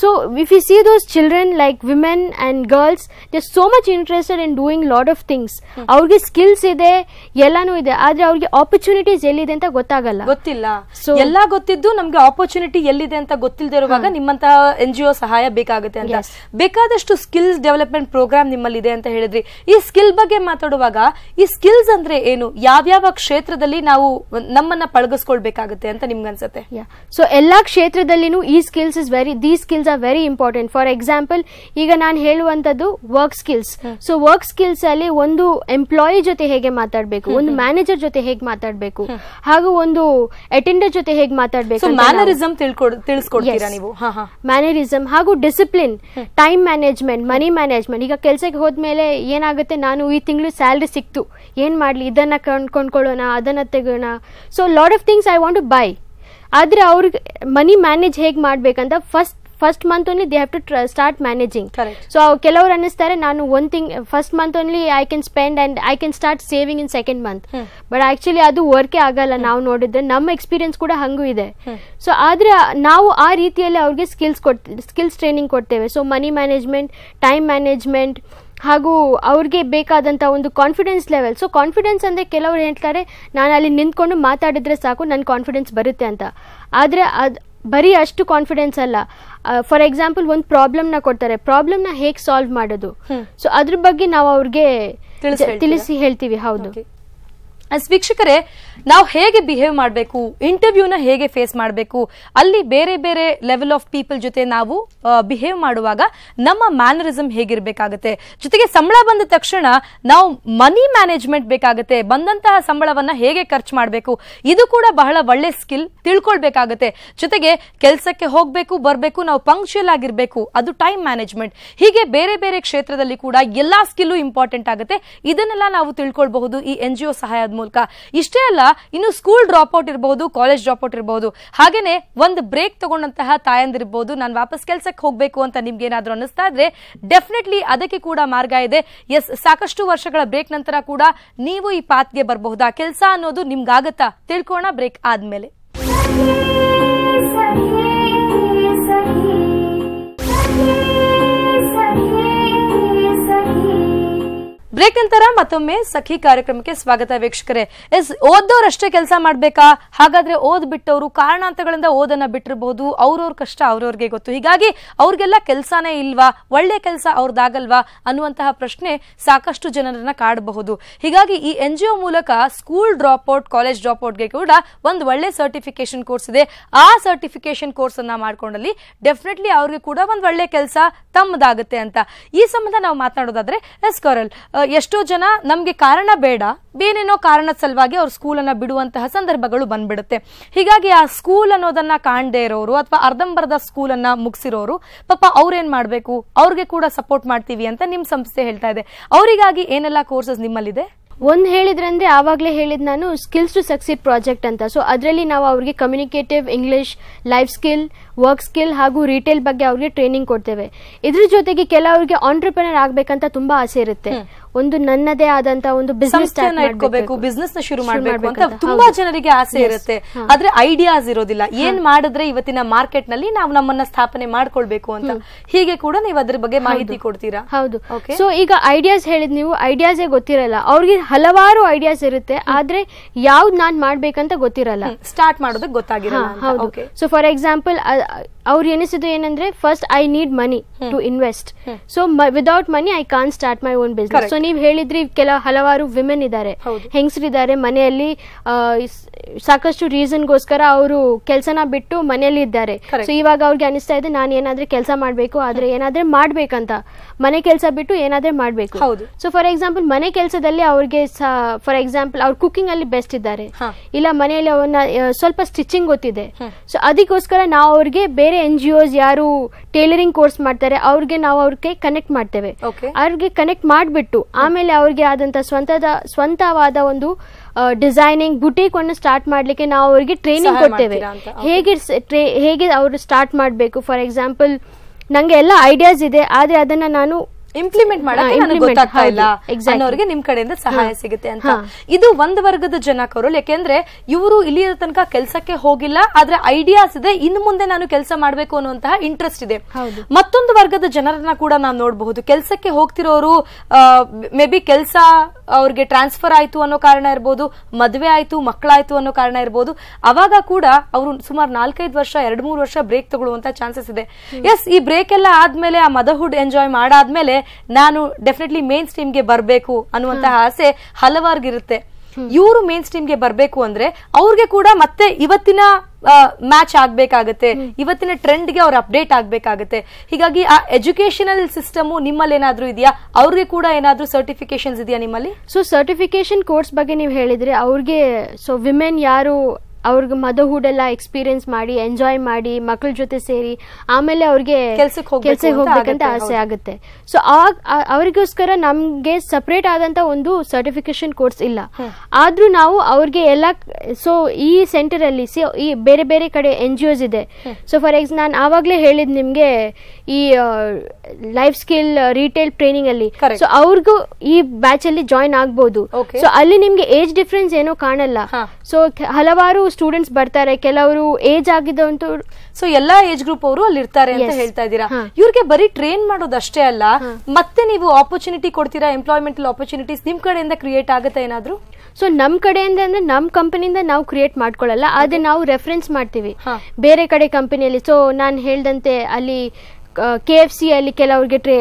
So if you see those children like women and girls, they're so much interested in doing lot of things. ಅವ್ರಿಗೆ ಸ್ಕಿಲ್ಸ್ ಇದೆ ಎಲ್ಲಾನು ಇದೆ ಆದ್ರೆ ಅವ್ರಿಗೆ ಆಪರ್ಚುನಿಟೀಸ್ ಎಲ್ಲಿದೆ ಅಂತ ಗೊತ್ತಾಗಲ್ಲ ಗೊತ್ತಿಲ್ಲ ಸೊ ಎಲ್ಲ ಗೊತ್ತಿದ್ದು ನಮ್ಗೆ ಆಪರ್ಚುನಿಟಿ ಎಲ್ಲಿದೆ ಅಂತ ಗೊತ್ತಿಲ್ಲದೆ ಇರುವಾಗ ನಿಮ್ಮಂತಹ ಎನ್ ಜಿ ಒ ಸಹಾಯ ಬೇಕಾಗುತ್ತೆ ಅಂತ ಬೇಕಾದಷ್ಟು ಸ್ಕಿಲ್ಸ್ ಡೆವಲಪ್ಮೆಂಟ್ ಪ್ರೋಗ್ರಾಮ್ ನಿಮ್ಮಲ್ಲಿ ಇದೆ ಅಂತ ಹೇಳಿದ್ರಿ ಈ ಸ್ಕಿಲ್ ಬಗ್ಗೆ ಮಾತಾಡುವಾಗ ಈ ಸ್ಕಿಲ್ಸ್ ಅಂದ್ರೆ ಏನು ಯಾವ್ಯಾವ ಕ್ಷೇತ್ರದಲ್ಲಿ ನಾವು ನಮ್ಮನ್ನ ಪಳಗಿಸ್ಕೊಳ್ಬೇಕಾಗುತ್ತೆ ಅಂತ ನಿಮ್ಗೆ ಅನ್ಸುತ್ತೆ ಸೊ ಎಲ್ಲಾ ಕ್ಷೇತ್ರದಲ್ಲಿನೂ ಈ skills is very these skills skills are very important for example ಈಗ ನಾನು ಹೇಳುವಂತದ್ದು work skills so work skills ಅಲ್ಲಿ ಒಂದು ಎಂಪ್ಲಾಯಿ ಜೊತೆ ಹೇಗೆ ಮಾತಾಡಬೇಕು ಒಂದು ಮ್ಯಾನೇಜರ್ ಜೊತೆ ಹೇಗೆ ಮಾತಾಡಬೇಕು ಹಾಗೂ ಒಂದು ಅಟೆಂಡರ್ ಜೊತೆ ಹೇಗೆ ಮಾತಾಡಬೇಕು ಮ್ಯಾನರಿಸಮ್ ತಿಳಿಸ್ಕೊಡ್ತೀರಾ ನೀವು ಮ್ಯಾನರಿಸಮ್ ಹಾಗೂ discipline time management money management ಈಗ ಕೆಲಸಕ್ಕೆ ಹೋದ್ಮೇಲೆ ಏನಾಗುತ್ತೆ ನಾನು ಈ ತಿಂಗಳು ಸ್ಯಾಲ್ರಿ ಸಿಕ್ತು ಏನ್ ಮಾಡ್ಲಿ ಇದನ್ನ ಕೊಂಡ್ಕೊಳ್ಳೋಣ ಅದನ್ನ ತೆಗೋಣ so lot of things I want to buy ಆದ್ರೆ ಅವ್ರಿಗೆ ಮನಿ ಮ್ಯಾನೇಜ್ ಹೇಗೆ ಮಾಡ್ಬೇಕಂತ first first month only they have to start managing so ಕೆಲವರು ಅನ್ನಿಸ್ತಾರೆ ನಾನು one thing first month only I can spend and I can start saving in second month but actually ಅದು ವರ್ಕೇ ಆಗಲ್ಲ ನಾವು ನೋಡಿದ್ರೆ ನಮ್ಮ ಎಕ್ಸ್ಪೀರಿಯನ್ಸ್ ಕೂಡ ಹಂಗೂ ಇದೆ ಸೊ ಆದ್ರೆ ನಾವು ಆ ರೀತಿಯಲ್ಲಿ ಅವ್ರಿಗೆ ಸ್ಕಿಲ್ಸ್ ಕೊಡ್ತೀವಿ ಸ್ಕಿಲ್ಸ್ ಟ್ರೈನಿಂಗ್ ಕೊಡ್ತೇವೆ so money management time management ಹಾಗೂ ಅವ್ರಿಗೆ ಬೇಕಾದಂಥ ಒಂದು ಕಾನ್ಫಿಡೆನ್ಸ್ ಲೆವೆಲ್ ಸೊ ಕಾನ್ಫಿಡೆನ್ಸ್ ಅಂದರೆ ಕೆಲವರು ಹೇಳ್ತಾರೆ ನಾನು ಅಲ್ಲಿ ನಿಂತ್ಕೊಂಡು ಮಾತಾಡಿದ್ರೆ ಸಾಕು ನನ್ನ ಕಾನ್ಫಿಡೆನ್ಸ್ ಬರುತ್ತೆ ಅಂತ ಆದರೆ ಅದು ಬರೀ ಅಷ್ಟು ಕಾನ್ಫಿಡೆನ್ಸ್ ಅಲ್ಲ ಫಾರ್ ಎಕ್ಸಾಂಪಲ್ ಒಂದು ಪ್ರಾಬ್ಲಮ್ನ ಕೊಡ್ತಾರೆ ಪ್ರಾಬ್ಲಮ್ನ ಹೇಗೆ ಸಾಲ್ವ್ ಮಾಡೋದು ಸೊ ಅದ್ರ ಬಗ್ಗೆ ನಾವು ಅವ್ರಿಗೆ ತಿಳಿಸಿ ಹೇಳ್ತೀವಿ ಹೌದು ವೀಕ್ಷಕರೇ ನಾವು ಹೇಗೆ ಬಿಹೇವ್ ಮಾಡಬೇಕು ಇಂಟರ್ವ್ಯೂನ ಹೇಗೆ ಫೇಸ್ ಮಾಡಬೇಕು ಅಲ್ಲಿ ಬೇರೆ ಬೇರೆ ಲೆವೆಲ್ ಆಫ್ ಪೀಪಲ್ ಜೊತೆ ನಾವು ಬಿಹೇವ್ ಮಾಡುವಾಗ ನಮ್ಮ ಮ್ಯಾನರಿಸಮ್ ಹೇಗಿರಬೇಕಾಗುತ್ತೆ ಜೊತೆಗೆ ಸಂಬಳ ಬಂದ ತಕ್ಷಣ ನಾವು ಮನಿ ಮ್ಯಾನೇಜ್ಮೆಂಟ್ ಬೇಕಾಗುತ್ತೆ ಬಂದಂತಹ ಸಂಬಳವನ್ನ ಹೇಗೆ ಖರ್ಚು ಮಾಡಬೇಕು ಇದು ಕೂಡ ಬಹಳ ಒಳ್ಳೆ ಸ್ಕಿಲ್ ತಿಳ್ಕೊಳ್ಬೇಕಾಗುತ್ತೆ ಜೊತೆಗೆ ಕೆಲಸಕ್ಕೆ ಹೋಗಬೇಕು ಬರಬೇಕು ನಾವು ಪಂಕ್ಚುಯಲ್ ಆಗಿರಬೇಕು ಅದು ಟೈಮ್ ಮ್ಯಾನೇಜ್ಮೆಂಟ್ ಹೀಗೆ ಬೇರೆ ಬೇರೆ ಕ್ಷೇತ್ರದಲ್ಲಿ ಕೂಡ ಎಲ್ಲಾ ಸ್ಕಿಲ್ಲು ಇಂಪಾರ್ಟೆಂಟ್ ಆಗುತ್ತೆ ಇದನ್ನೆಲ್ಲ ನಾವು ತಿಳ್ಕೊಳ್ಬಹುದು ಈ ಎನ್ ಜಿ ಸಹಾಯದ ಮೂಲಕ ಇಷ್ಟೇ ಅಲ್ಲ ಇನ್ನು ಸ್ಕೂಲ್ ಡ್ರಾಪ್ ಔಟ್ ಇರಬಹುದು ಕಾಲೇಜ್ ಡ್ರಾಪ್ ಔಟ್ ಇರಬಹುದು ಹಾಗೇನೆ ಒಂದು ಬ್ರೇಕ್ ತಗೊಂಡಂತಹ ತಾಯಂದಿರಬಹುದು ನಾನು ವಾಪಸ್ ಕೆಲಸಕ್ಕೆ ಹೋಗಬೇಕು ಅಂತ ನಿಮ್ಗೆ ಏನಾದರೂ ಅನಿಸ್ತಾ ಇದ್ರೆ ಡೆಫಿನೆಟ್ಲಿ ಅದಕ್ಕೆ ಕೂಡ ಮಾರ್ಗ ಇದೆ ಎಸ್ ಸಾಕಷ್ಟು ವರ್ಷಗಳ ಬ್ರೇಕ್ ನಂತರ ಕೂಡ ನೀವು ಈ ಪಾತ್ಗೆ ಬರಬಹುದಾ ಕೆಲಸ ಅನ್ನೋದು ನಿಮ್ಗಾಗತ್ತಾ ತಿಳ್ಕೊಳ್ಳೋಣ ಬ್ರೇಕ್ ಆದ್ಮೇಲೆ ಬ್ರೇಕ್ ನಂತರ ಮತ್ತೊಮ್ಮೆ ಸಖಿ ಕಾರ್ಯಕ್ರಮಕ್ಕೆ ಸ್ವಾಗತ ವೀಕ್ಷಕರೇ ಎಸ್ ಅಷ್ಟೇ ಕೆಲಸ ಮಾಡಬೇಕಾ ಹಾಗಾದ್ರೆ ಓದ್ ಬಿಟ್ಟವರು ಕಾರಣಾಂತಗಳಿಂದ ಓದನ್ನ ಬಿಟ್ಟಿರಬಹುದು ಅವ್ರವ್ರ ಕಷ್ಟ ಅವ್ರವ್ರಿಗೆ ಗೊತ್ತು ಹೀಗಾಗಿ ಅವ್ರಿಗೆಲ್ಲ ಕೆಲಸನೇ ಇಲ್ವಾ ಒಳ್ಳೆ ಕೆಲಸ ಅವ್ರದ್ದಾಗಲ್ವಾ ಅನ್ನುವಂತಹ ಪ್ರಶ್ನೆ ಸಾಕಷ್ಟು ಜನರನ್ನ ಕಾಡಬಹುದು ಹೀಗಾಗಿ ಈ ಎನ್ ಜಿ ಮೂಲಕ school dropout college drop ಔಟ್ಗೆ ಕೂಡ ಒಂದು ಒಳ್ಳೆ ಸರ್ಟಿಫಿಕೇಶನ್ ಕೋರ್ಸ್ ಇದೆ ಆ ಸರ್ಟಿಫಿಕೇಶನ್ ಕೋರ್ಸ್ ಅನ್ನ ಮಾಡ್ಕೊಂಡಲ್ಲಿ ಡೆಫಿನೆಟ್ಲಿ ಅವ್ರಿಗೆ ಕೂಡ ಒಂದು ಒಳ್ಳೆ ಕೆಲಸ ತಮ್ಮದಾಗುತ್ತೆ ಅಂತ ಈ ಸಂಬಂಧ ನಾವು ಮಾತನಾಡೋದಾದ್ರೆ ಎಸ್ ಕರಲ್ ಎಷ್ಟೋ ಜನ ನಮಗೆ ಕಾರಣ ಬೇಡ ಬೇನೇನೋ ಕಾರಣದ ಸಲುವಾಗಿ ಅವ್ರ ಸ್ಕೂಲನ್ನು ಬಿಡುವಂತಹ ಸಂದರ್ಭಗಳು ಬಂದ್ಬಿಡುತ್ತೆ ಹೀಗಾಗಿ ಆ ಸ್ಕೂಲ್ ಅನ್ನೋದನ್ನ ಕಾಣದೇ ಇರೋರು ಅಥವಾ ಅರ್ಧಂಬರ್ಧ ಸ್ಕೂಲನ್ನು ಮುಗಿಸಿರೋರು ಪಾಪ ಅವ್ರೇನ್ ಮಾಡಬೇಕು ಅವ್ರಿಗೆ ಕೂಡ ಸಪೋರ್ಟ್ ಮಾಡ್ತೀವಿ ಅಂತ ನಿಮ್ಮ ಸಂಸ್ಥೆ ಹೇಳ್ತಾ ಇದೆ ಅವರಿಗಾಗಿ ಏನೆಲ್ಲ ಕೋರ್ಸಸ್ ನಿಮ್ಮಲ್ಲಿದೆ ಒಂದು ಹೇಳಿದ್ರಂದ್ರೆ ಆವಾಗಲೇ ಹೇಳಿದ್ ನಾನು ಸ್ಕಿಲ್ಸ್ ಟು ಸಕ್ಸೀಡ್ ಪ್ರಾಜೆಕ್ಟ್ ಅಂತ ಸೊ ಅದರಲ್ಲಿ ನಾವು ಅವ್ರಿಗೆ communicative English life skill work skill ಹಾಗೂ ರಿಟೇಲ್ ಬಗ್ಗೆ ಅವರಿಗೆ ಟ್ರೈನಿಂಗ್ ಕೊಡ್ತೇವೆ ಇದ್ರ ಜೊತೆಗೆ ಕೆಲವರಿಗೆ ಆಂಟ್ರಪ್ರಿನರ್ ಆಗಬೇಕಂತ ತುಂಬಾ ಆಸೆ ಇರುತ್ತೆ ಒಂದು ನನ್ನದೇ ಆದಂತ ಒಂದು ಬಿಸ್ನೆಸ್ ಇಟ್ಕೋಬೇಕು ಬಿಸ್ನೆಸ್ ನ ಶುರು ಮಾಡಬೇಕು ಅಂತ ತುಂಬಾ ಜನರಿಗೆ ಆಸೆ ಇರುತ್ತೆ ಆದ್ರೆ ಐಡಿಯಾಸ್ ಇರೋದಿಲ್ಲ ಏನ್ ಮಾಡಿದ್ರೆ ಇವತ್ತಿನ ಮಾರ್ಕೆಟ್ ನಲ್ಲಿ ನಾವು ನಮ್ಮನ್ನ ಸ್ಥಾಪನೆ ಮಾಡ್ಕೊಳ್ಬೇಕು ಅಂತ ಹೀಗೆ ಕೂಡ ನೀವು ಅದ್ರ ಬಗ್ಗೆ ಮಾಹಿತಿ ಕೊಡ್ತೀರಾ ಹೌದು ಸೊ ಈಗ ಐಡಿಯಾಸ್ ಹೇಳಿದ್ ನೀವು ಐಡಿಯಾಸೇ ಗೊತ್ತಿರಲ್ಲ ಅವ್ರಿಗೆ ಹಲವಾರು ಐಡಿಯಾಸ್ ಇರುತ್ತೆ ಆದ್ರೆ ಯಾವ್ದು ನಾನ್ ಮಾಡ್ಬೇಕಂತ ಗೊತ್ತಿರಲ್ಲ ಸ್ಟಾರ್ಟ್ ಮಾಡೋದಕ್ಕೆ ಗೊತ್ತಾಗಿರಲ್ಲ ಸೊ ಫಾರ್ ಎಕ್ಸಾಂಪಲ್ ಅವ್ರು ಎನಿಸಿದ್ದು ಏನಂದ್ರೆ first I need money to invest so without money I can start my own business so ನೀವು ಹೇಳಿದ್ರಿ ಕೆಲ ಹಲವಾರು ವಿಮೆನ್ ಇದ್ದಾರೆ ಹೆಂಗಸರಿದ್ದಾರೆ ಮನೆಯಲ್ಲಿ ಸಾಕಷ್ಟು ರೀಸನ್ಗೋಸ್ಕರ ಅವರು ಕೆಲಸನ ಬಿಟ್ಟು ಮನೆಯಲ್ಲಿ ಇದ್ದಾರೆ ಸೊ ಇವಾಗ ಅವ್ರಿಗೆ ಅನಿಸ್ತಾ ಇದೆ ನಾನು ಏನಾದ್ರೆ ಕೆಲಸ ಮಾಡಬೇಕು ಆದ್ರೆ ಏನಾದ್ರೆ ಮಾಡ್ಬೇಕಂತ ಮನೆ ಕೆಲಸ ಬಿಟ್ಟು ಏನಾದ್ರೆ ಮಾಡ್ಬೇಕು ಸೊ ಫಾರ್ ಎಕ್ಸಾಂಪಲ್ ಮನೆ ಕೆಲಸದಲ್ಲಿ ಅವ್ರಿಗೆ ಫಾರ್ ಎಕ್ಸಾಂಪಲ್ ಅವ್ರು ಕುಕಿಂಗ್ ಅಲ್ಲಿ ಬೆಸ್ಟ್ ಇದ್ದಾರೆ ಇಲ್ಲ ಮನೆಯಲ್ಲಿ ಅವ್ರನ್ನ ಸ್ವಲ್ಪ ಸ್ಟಿಚಿಂಗ್ ಗೊತ್ತಿದೆ ಸೊ ಅದಕ್ಕೋಸ್ಕರ ನಾವು ಅವ್ರಿಗೆ ಬೇರೆ ಎನ್ ಜಿ ಓಸ್ ಯಾರು ಟೇಲರಿಂಗ್ ಕೋರ್ಸ್ ಮಾಡ್ತಾರೆ ಅವ್ರಿಗೆ ನಾವು ಅವ್ರಿಗೆ ಕನೆಕ್ಟ್ ಮಾಡ್ತೇವೆ ಅವ್ರಿಗೆ ಕನೆಕ್ಟ್ ಮಾಡಿಬಿಟ್ಟು ಆಮೇಲೆ ಅವ್ರಿಗೆ ಆದಂತ ಸ್ವಂತದ ಸ್ವಂತವಾದ ಒಂದು ಡಿಸೈನಿಂಗ್ ಬುಟೀಕ್ ಅನ್ನು ಸ್ಟಾರ್ಟ್ ಮಾಡ್ಲಿಕ್ಕೆ ನಾವು ಅವರಿಗೆ ಟ್ರೈನಿಂಗ್ ಕೊಡ್ತೇವೆ ಹೇಗೆ ಹೇಗೆ ಅವರು ಸ್ಟಾರ್ಟ್ ಮಾಡಬೇಕು ಫಾರ್ ಎಕ್ಸಾಂಪಲ್ ನನಗೆ ಎಲ್ಲ ಐಡಿಯಾಸ್ ಇದೆ ಆದರೆ ಅದನ್ನು ನಾನು ಇಂಪ್ಲಿಮೆಂಟ್ ಮಾಡೋಕೆ ನಿಮ್ ಕಡೆಯಿಂದ ಸಹಾಯ ಸಿಗುತ್ತೆ ಅಂತ ಇದು ಒಂದ್ ವರ್ಗದ ಜನಕರು ಕರೋಲ್ ಯಾಕೆಂದ್ರೆ ಇವರು ಇಲ್ಲಿಯ ತನಕ ಕೆಲಸಕ್ಕೆ ಹೋಗಿಲ್ಲ ಆದ್ರೆ ಐಡಿಯಾಸ್ ಇದೆ ಇನ್ನು ಮುಂದೆ ನಾನು ಕೆಲಸ ಮಾಡಬೇಕು ಅನ್ನುವಂತಹ ಇಂಟ್ರೆಸ್ಟ್ ಇದೆ ಮತ್ತೊಂದು ವರ್ಗದ ಜನರನ್ನ ಕೂಡ ನಾವು ನೋಡಬಹುದು ಕೆಲಸಕ್ಕೆ ಹೋಗ್ತಿರೋರು ಮೇ ಬಿ ಕೆಲಸ ಅವ್ರಿಗೆ ಟ್ರಾನ್ಸ್ಫರ್ ಆಯ್ತು ಅನ್ನೋ ಕಾರಣ ಇರ್ಬೋದು ಮದುವೆ ಆಯ್ತು ಮಕ್ಕಳಾಯ್ತು ಅನ್ನೋ ಕಾರಣ ಇರ್ಬೋದು ಅವಾಗ ಕೂಡ ಅವರು ಸುಮಾರು ನಾಲ್ಕೈದು ವರ್ಷ ಎರಡ್ ಮೂರು ವರ್ಷ ಬ್ರೇಕ್ ತಗೊಳ್ಳುವಂತ ಚಾನ್ಸಸ್ ಇದೆ ಎಸ್ ಈ ಬ್ರೇಕ್ ಎಲ್ಲ ಆದ್ಮೇಲೆ ಆ ಮದರ್ಹುಡ್ ಎಂಜಾಯ್ ಮಾಡಾದ್ಮೇಲೆ ನಾನು ಡೆಫಿನೆಟ್ಲಿ ಮೇನ್ ಸ್ಟ್ರೀಮ್ಗೆ ಬರಬೇಕು ಅನ್ನುವಂತಹ ಆಸೆ ಹಲವಾರ್ಗಿರುತ್ತೆ ಇವರು ಮೇನ್ ಸ್ಟ್ರೀಮ್ಗೆ ಬರಬೇಕು ಅಂದ್ರೆ ಅವ್ರಿಗೆ ಕೂಡ ಮತ್ತೆ ಇವತ್ತಿನ ಮ್ಯಾಚ್ ಆಗ್ಬೇಕಾಗತ್ತೆ ಇವತ್ತಿನ ಟ್ರೆಂಡ್ಗೆ ಅವ್ರು ಅಪ್ಡೇಟ್ ಆಗ್ಬೇಕಾಗತ್ತೆ ಹೀಗಾಗಿ ಆ ಎಜುಕೇಶನಲ್ ಸಿಸ್ಟಮ್ ನಿಮ್ಮಲ್ಲಿ ಏನಾದ್ರೂ ಇದೆಯಾ ಅವ್ರಿಗೆ ಕೂಡ ಏನಾದ್ರೂ ಸರ್ಟಿಫಿಕೇಶನ್ಸ್ ಇದೆಯಾ ನಿಮ್ಮಲ್ಲಿ ಸೊ ಸರ್ಟಿಫಿಕೇಶನ್ ಕೋರ್ಸ್ ಬಗ್ಗೆ ನೀವು ಹೇಳಿದ್ರೆ ಅವ್ರಿಗೆ ಸೊ ವಿಮೆನ್ ಯಾರು ಅವ್ರಿಗೆ ಮದರ್ಹುಡ್ ಎಲ್ಲ ಎಕ್ಸ್ಪೀರಿಯನ್ಸ್ ಮಾಡಿ ಎಂಜಾಯ್ ಮಾಡಿ ಮಕ್ಕಳ ಜೊತೆ ಸೇರಿ ಆಮೇಲೆ ಅವ್ರಿಗೆ ಕೆಲಸಕ್ಕೆ ಹೋಗ್ಬೇಕಂತ ಆಸೆ ಆಗುತ್ತೆ ಸೊ ಆಗ ಅವರಿಗೋಸ್ಕರ ನಮಗೆ ಸಪ್ರೇಟ್ ಆದಂತ ಒಂದು ಸರ್ಟಿಫಿಕೇಶನ್ ಕೋರ್ಸ್ ಇಲ್ಲ ಆದ್ರೂ ನಾವು ಅವ್ರಿಗೆ ಎಲ್ಲ ಸೊ ಈ ಸೆಂಟರ್ ಅಲ್ಲಿ ಈ ಬೇರೆ ಬೇರೆ ಕಡೆ ಎನ್ ಜಿ ಓಸ್ ಇದೆ ಸೊ ಫಾರ್ ಎಕ್ಸ್ ನಾನು ಆವಾಗಲೇ ಹೇಳಿದ್ ನಿಮಗೆ ಈ ಲೈಫ್ ಸ್ಕಿಲ್ ರಿಟೇಲ್ ಟ್ರೈನಿಂಗ್ ಅಲ್ಲಿ ಸೊ ಅವ್ರಿಗೂ ಈ ಬ್ಯಾಚ್ ಅಲ್ಲಿ ಜಾಯ್ನ್ ಆಗ್ಬೋದು ಸೊ ಅಲ್ಲಿ ನಿಮ್ಗೆ ಏಜ್ ಡಿಫ್ರೆನ್ಸ್ ಏನೋ ಕಾಣಲ್ಲ ಸೊ ಹಲವಾರು ಸ್ಟೂಡೆಂಟ್ಸ್ ಬರ್ತಾರೆ ಕೆಲವರು ಏಜ್ ಅಂತ ಸೊ ಎಲ್ಲಾ ಏಜ್ ಗ್ರೂಪ್ ಅವರು ಅಲ್ಲಿ ಇರ್ತಾರೆ ಅಂತ ಹೇಳ್ತಾ ಇದ್ದೀರಾ ಇವ್ರಿಗೆ ಬರೀ ಟ್ರೈನ್ ಮಾಡೋದಷ್ಟೇ ಅಲ್ಲ ಮತ್ತೆ ನೀವು ಆಪರ್ಚುನಿಟಿ ಕೊಡ್ತೀರಾ ಎಂಪ್ಲಾಯ್ಮೆಂಟ್ ಆಪರ್ಚುನಿಟೀಸ್ ನಿಮ್ ಕಡೆಯಿಂದ ಕ್ರಿಯೇಟ್ ಆಗುತ್ತೆ ಏನಾದ್ರು ಸೊ ನಮ್ ಕಡೆಯಿಂದ ಅಂದ್ರೆ ನಮ್ ಕಂಪನಿಯಿಂದ ನಾವು ಕ್ರಿಯೇಟ್ ಮಾಡ್ಕೊಳ್ಳಲ್ಲ ಅದೇ ನಾವು ರೆಫರೆನ್ಸ್ ಮಾಡ್ತೀವಿ ಬೇರೆ ಕಡೆ ಕಂಪನಿಯಲ್ಲಿ ಸೊ ನಾನು ಹೇಳ್ದಂತೆ ಅಲ್ಲಿ ಕೆ ಎಫ್ ಸಿಯಲ್ಲಿ ಕೆಲವರಿಗೆ ಟ್ರೇ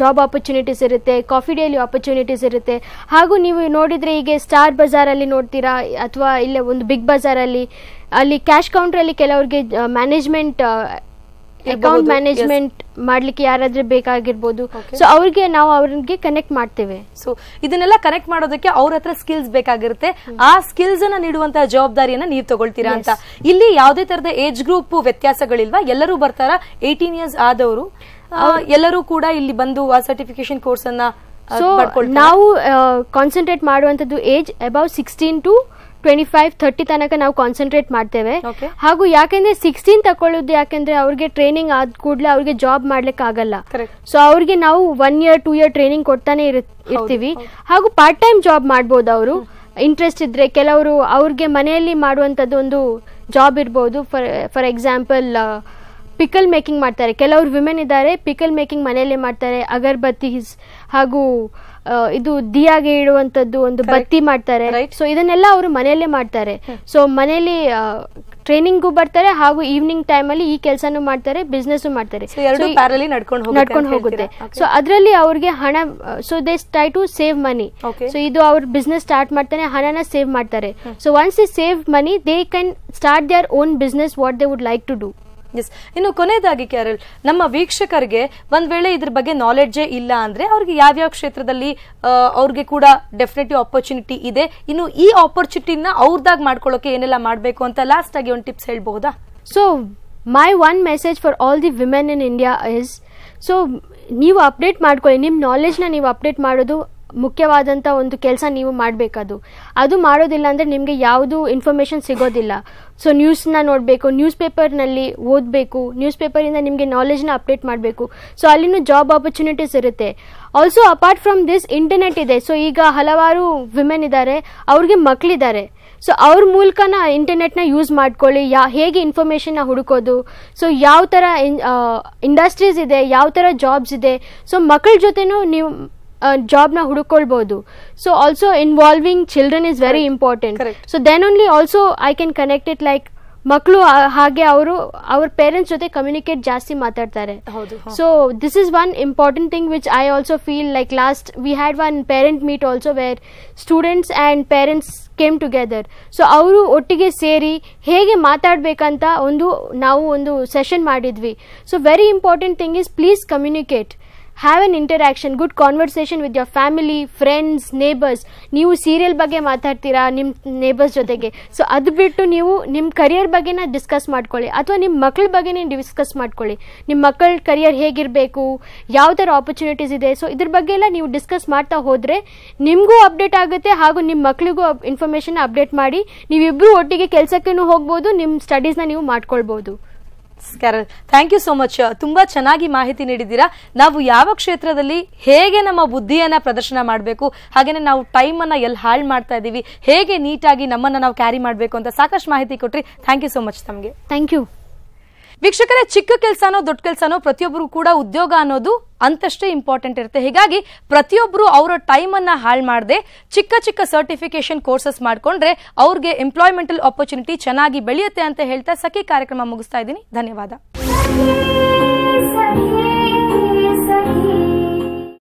ಜಾಬ್ ಆಪರ್ಚುನಿಟೀಸ್ ಇರುತ್ತೆ ಕಾಫಿ ಡೇಲಿ ಆಪರ್ಚುನಿಟೀಸ್ ಇರುತ್ತೆ ಹಾಗೂ ನೀವು ನೋಡಿದರೆ ಹೀಗೆ ಸ್ಟಾರ್ ಬಜಾರಲ್ಲಿ ನೋಡ್ತೀರಾ ಅಥವಾ ಇಲ್ಲೇ ಒಂದು ಬಿಗ್ ಬಜಾರಲ್ಲಿ ಅಲ್ಲಿ ಕ್ಯಾಶ್ ಕೌಂಟ್ರಲ್ಲಿ ಕೆಲವ್ರಿಗೆ ಮ್ಯಾನೇಜ್ಮೆಂಟ್ ಅಕೌಂಟ್ ಮ್ಯಾನೇಜ್ಮೆಂಟ್ ಮಾಡ್ಲಿಕ್ಕೆ ಯಾರಾದ್ರೆ ಬೇಕಾಗಿರ್ಬೋದು ಸೊ ಅವ್ರಿಗೆ ನಾವು ಅವ್ರಿಗೆ ಕನೆಕ್ಟ್ ಮಾಡ್ತೇವೆ ಸೊ ಇದನ್ನೆಲ್ಲ ಕನೆಕ್ಟ್ ಮಾಡೋದಕ್ಕೆ ಅವ್ರ ಹತ್ರ ಸ್ಕಿಲ್ಸ್ ಬೇಕಾಗಿರುತ್ತೆ ಆ ಸ್ಕಿಲ್ಸ್ ಅನ್ನ ನೀಡುವಂತಹ ಜವಾಬ್ದಾರಿಯನ್ನ ನೀವು ತಗೊಳ್ತೀರಾ ಅಂತ ಇಲ್ಲಿ ಯಾವುದೇ ತರದ ಏಜ್ ಗ್ರೂಪ್ ವ್ಯತ್ಯಾಸಗಳಿಲ್ವಾ ಎಲ್ಲರೂ ಬರ್ತಾರ ಏಯ್ಟೀನ್ ಇಯರ್ಸ್ ಆದವರು ಎಲ್ಲರೂ ಕೂಡ ಇಲ್ಲಿ ಬಂದು ಆ ಸರ್ಟಿಫಿಕೇಶನ್ ಕೋರ್ಸ್ ಅನ್ನ ಸೊ ನಾವು ಕಾನ್ಸಂಟ್ರೇಟ್ ಮಾಡುವಂತದ್ದು age above sixteen to twenty five thirty ತನಕ ನಾವು ಕಾನ್ಸಂಟ್ರೇಟ್ ಮಾಡ್ತೇವೆ ಹಾಗೂ ಯಾಕೆಂದ್ರೆ ಸಿಕ್ಸ್ಟೀನ್ ತಕೊಳ್ಳೋದು ಯಾಕೆಂದ್ರೆ ಅವ್ರಿಗೆ ಟ್ರೈನಿಂಗ್ ಆದ ಕೂಡಲೇ ಅವ್ರಿಗೆ ಜಾಬ್ ಮಾಡ್ಲಿಕ್ಕೆ ಆಗಲ್ಲ ಸೊ ಅವ್ರಿಗೆ ನಾವು one year two year training ಕೊಡ್ತಾನೆ ಇರ್ತೀವಿ ಹಾಗೂ ಪಾರ್ಟ್ ಟೈಮ್ ಜಾಬ್ ಮಾಡ್ಬೋದು ಅವರು ಇಂಟ್ರೆಸ್ಟ್ ಇದ್ರೆ ಕೆಲವರು ಅವ್ರಿಗೆ ಮನೆಯಲ್ಲಿ ಮಾಡುವಂತದ್ದು ಒಂದು ಜಾಬ್ ಇರ್ಬೋದು for for example pickle making ಮಾಡ್ತಾರೆ ಕೆಲವರು ವಿಮೆನ್ ಇದ್ದಾರೆ ಪಿಕಲ್ ಮೇಕಿಂಗ್ ಮನೆಯಲ್ಲೇ ಮಾಡ್ತಾರೆ ಅಗರ್ಬತ್ತೀಸ್ ಹಾಗೂ ಇದು ದಿಯಾಗೆ ಇಡುವಂತದ್ದು ಒಂದು ಬತ್ತಿ ಮಾಡ್ತಾರೆ ಸೊ ಇದನ್ನೆಲ್ಲ ಅವರು ಮನೆಯಲ್ಲೇ ಮಾಡ್ತಾರೆ ಸೊ ಮನೆಯಲ್ಲಿ ಟ್ರೈನಿಂಗ್ ಬರ್ತಾರೆ ಹಾಗೂ ಈವ್ನಿಂಗ್ ಟೈಮ್ ಅಲ್ಲಿ ಈ ಕೆಲಸನೂ ಮಾಡ್ತಾರೆ ಬಿಸ್ನೆಸ್ ಮಾಡ್ತಾರೆ ನಡ್ಕೊಂಡು ಹೋಗುತ್ತೆ ಸೊ ಅದರಲ್ಲಿ ಅವ್ರಿಗೆ ಹಣ so they try to save money so ಇದು ಅವ್ರ ಬಿಸ್ನೆಸ್ ಸ್ಟಾರ್ಟ್ ಮಾಡ್ತಾನೆ ಹಣನ ಸೇವ್ ಮಾಡ್ತಾರೆ so once save money they can start their own business what they would like to do yes ಇನ್ನು ಕೊನೆಯದಾಗಿ ಕ್ಯಾರಲ್ ನಮ್ಮ ವೀಕ್ಷಕರಿಗೆ ಒಂದ್ ವೇಳೆ ಇದ್ರ ಬಗ್ಗೆ ನಾಲೆಡ್ಜೇ ಇಲ್ಲ ಅಂದ್ರೆ ಅವ್ರಿಗೆ ಯಾವ್ಯಾವ ಕ್ಷೇತ್ರದಲ್ಲಿ ಅವ್ರಿಗೆ ಕೂಡ ಡೆಫಿನೆಟ್ಲಿ ಆಪರ್ಚುನಿಟಿ ಇದೆ ಇನ್ನು ಈ ಆಪರ್ಚುನಿಟಿನ ಅವ್ರದಾಗ್ ಮಾಡ್ಕೊಳ್ಳೋಕೆ ಏನೆಲ್ಲ ಮಾಡಬೇಕು ಅಂತ ಲಾಸ್ಟ್ ಆಗಿ ಒಂದು ಟಿಪ್ಸ್ ಹೇಳ್ಬಹುದಾ so my one message for all the women in India is so ನೀವು ಅಪ್ಡೇಟ್ ಮಾಡ್ಕೊಳ್ಳಿ ನಿಮ್ಮ ನಾಲೆಜ್ನ ನೀವು ಅಪ್ಡೇಟ್ ಮಾಡೋದು ಮುಖ್ಯವಾದಂಥ ಒಂದು ಕೆಲಸ ನೀವು ಮಾಡಬೇಕದು ಅದು ಮಾಡೋದಿಲ್ಲ ಅಂದರೆ ನಿಮಗೆ ಯಾವುದು ಇನ್ಫಾರ್ಮೇಶನ್ ಸಿಗೋದಿಲ್ಲ ಸೊ ನ್ಯೂಸ್ನ ನೋಡಬೇಕು ನ್ಯೂಸ್ ಪೇಪರ್ನಲ್ಲಿ ಓದಬೇಕು ನ್ಯೂಸ್ ಪೇಪರಿಂದ ನಿಮಗೆ ನಾಲೆಜ್ನ ಅಪ್ಡೇಟ್ ಮಾಡಬೇಕು ಸೊ ಅಲ್ಲಿನೂ ಜಾಬ್ ಆಪರ್ಚುನಿಟೀಸ್ ಇರುತ್ತೆ also apart from this internet ಇದೆ ಸೊ ಈಗ ಹಲವಾರು ವಿಮೆನ್ ಇದ್ದಾರೆ ಅವ್ರಿಗೆ ಮಕ್ಕಳಿದ್ದಾರೆ ಸೊ ಅವ್ರ ಮೂಲಕನ ಇಂಟರ್ನೆಟ್ನ ಯೂಸ್ ಮಾಡ್ಕೊಳ್ಳಿ ಯಾ ಹೇಗೆ ಇನ್ಫಾರ್ಮೇಷನ್ನ ಹುಡುಕೋದು ಸೊ ಯಾವ ಥರ ಇಂಡಸ್ಟ್ರೀಸ್ ಇದೆ ಯಾವ ಥರ ಜಾಬ್ಸ್ ಇದೆ ಸೊ ಮಕ್ಕಳ ಜೊತೆನೂ ನೀವು ಜಾಬ್ನ ಹುಡುಕೊಳ್ಬೋದು so also involving children is very important so then only also I can connect it like ಮಕ್ಕಳು ಹಾಗೆ ಅವರು ಅವ್ರ ಪೇರೆಂಟ್ಸ್ ಜೊತೆ ಕಮ್ಯುನಿಕೇಟ್ ಜಾಸ್ತಿ ಮಾತಾಡ್ತಾರೆ so this is one important thing which I also feel like last we had one parent meet also where students and parents came together so ಅವರು ಒಟ್ಟಿಗೆ ಸೇರಿ ಹೇಗೆ ಮಾತಾಡಬೇಕಂತ ಒಂದು ನಾವು ಒಂದು ಸೆಷನ್ ಮಾಡಿದ್ವಿ so very important thing is please communicate have an interaction good conversation with your family friends neighbours ನೀವು serial ಬಗ್ಗೆ ಮಾತಾಡ್ತೀರಾ ನಿಮ್ಮ ನೇಬರ್ಸ್ ಜೊತೆಗೆ ಸೊ ಅದು ಬಿಟ್ಟು ನೀವು ನಿಮ್ಮ ಕರಿಯರ್ ಬಗ್ಗೆನ ಡಿಸ್ಕಸ್ ಮಾಡ್ಕೊಳ್ಳಿ ಅಥವಾ ನಿಮ್ಮ ಮಕ್ಕಳ ಬಗ್ಗೆ ಡಿಸ್ಕಸ್ ಮಾಡ್ಕೊಳ್ಳಿ ನಿಮ್ಮ ಮಕ್ಕಳ ಕರಿಯರ್ ಹೇಗಿರಬೇಕು ಯಾವ ಥರ ಆಪರ್ಚುನಿಟೀಸ್ ಇದೆ ಸೊ ಇದ್ರ ಬಗ್ಗೆ ಎಲ್ಲ ನೀವು ಡಿಸ್ಕಸ್ ಮಾಡ್ತಾ ಹೋದರೆ ನಿಮಗೂ ಅಪ್ಡೇಟ್ ಆಗುತ್ತೆ ಹಾಗೂ ನಿಮ್ಮ ಮಕ್ಕಳಿಗೂ ಇನ್ಫಾರ್ಮೇಷನ್ ಅಪ್ಡೇಟ್ ಮಾಡಿ ನೀವಿಬ್ಬರು ಒಟ್ಟಿಗೆ ಕೆಲಸಕ್ಕೂ ಹೋಗ್ಬೋದು ನಿಮ್ಮ ಸ್ಟಡೀಸ್ನ ನೀವು ಮಾಡ್ಕೊಳ್ಬೋದು ಥ್ಯಾಂಕ್ ಯು ಸೋ ಮಚ್ ತುಂಬಾ ಚೆನ್ನಾಗಿ ಮಾಹಿತಿ ನೀಡಿದ್ದೀರಾ ನಾವು ಯಾವ ಕ್ಷೇತ್ರದಲ್ಲಿ ಹೇಗೆ ನಮ್ಮ ಬುದ್ಧಿಯನ್ನ ಪ್ರದರ್ಶನ ಮಾಡಬೇಕು ಹಾಗೇನೆ ನಾವು ಟೈಮ್ ಅನ್ನ ಎಲ್ಲಿ ಹಾಳು ಮಾಡ್ತಾ ಇದೀವಿ ಹೇಗೆ ನೀಟಾಗಿ ನಮ್ಮನ್ನ ನಾವು ಕ್ಯಾರಿ ಮಾಡಬೇಕು ಅಂತ ಸಾಕಷ್ಟು ಮಾಹಿತಿ ಕೊಟ್ರಿ ಥ್ಯಾಂಕ್ ಯು ಸೋ ಮಚ್ ತಮಗೆ ಥ್ಯಾಂಕ್ ಯು ವೀಕ್ಷಕರೇ ಚಿಕ್ಕ ಕೆಲಸನೋ ದೊಡ್ಡ ಕೆಲಸನೋ ಪ್ರತಿಯೊಬ್ಬರು ಕೂಡ ಉದ್ಯೋಗ ಅನ್ನೋದು ಅಂತಷ್ಟೇ ಇಂಪಾರ್ಟೆಂಟ್ ಇರುತ್ತೆ ಹೀಗಾಗಿ ಪ್ರತಿಯೊಬ್ಬರು ಅವರ ಟೈಮನ್ನು ಹಾಳು ಮಾಡದೆ ಚಿಕ್ಕ ಚಿಕ್ಕ ಸರ್ಟಿಫಿಕೇಶನ್ ಕೋರ್ಸಸ್ ಮಾಡಿಕೊಂಡ್ರೆ ಅವ್ರಿಗೆ ಎಂಪ್ಲಾಯ್ಮೆಂಟಲ್ ಆಪರ್ಚುನಿಟಿ ಚೆನ್ನಾಗಿ ಬೆಳೆಯುತ್ತೆ ಅಂತ ಹೇಳ್ತಾ ಸಖಿ ಕಾರ್ಯಕ್ರಮ ಮುಗಿಸ್ತಾ ಇದ್ದೀನಿ ಧನ್ಯವಾದ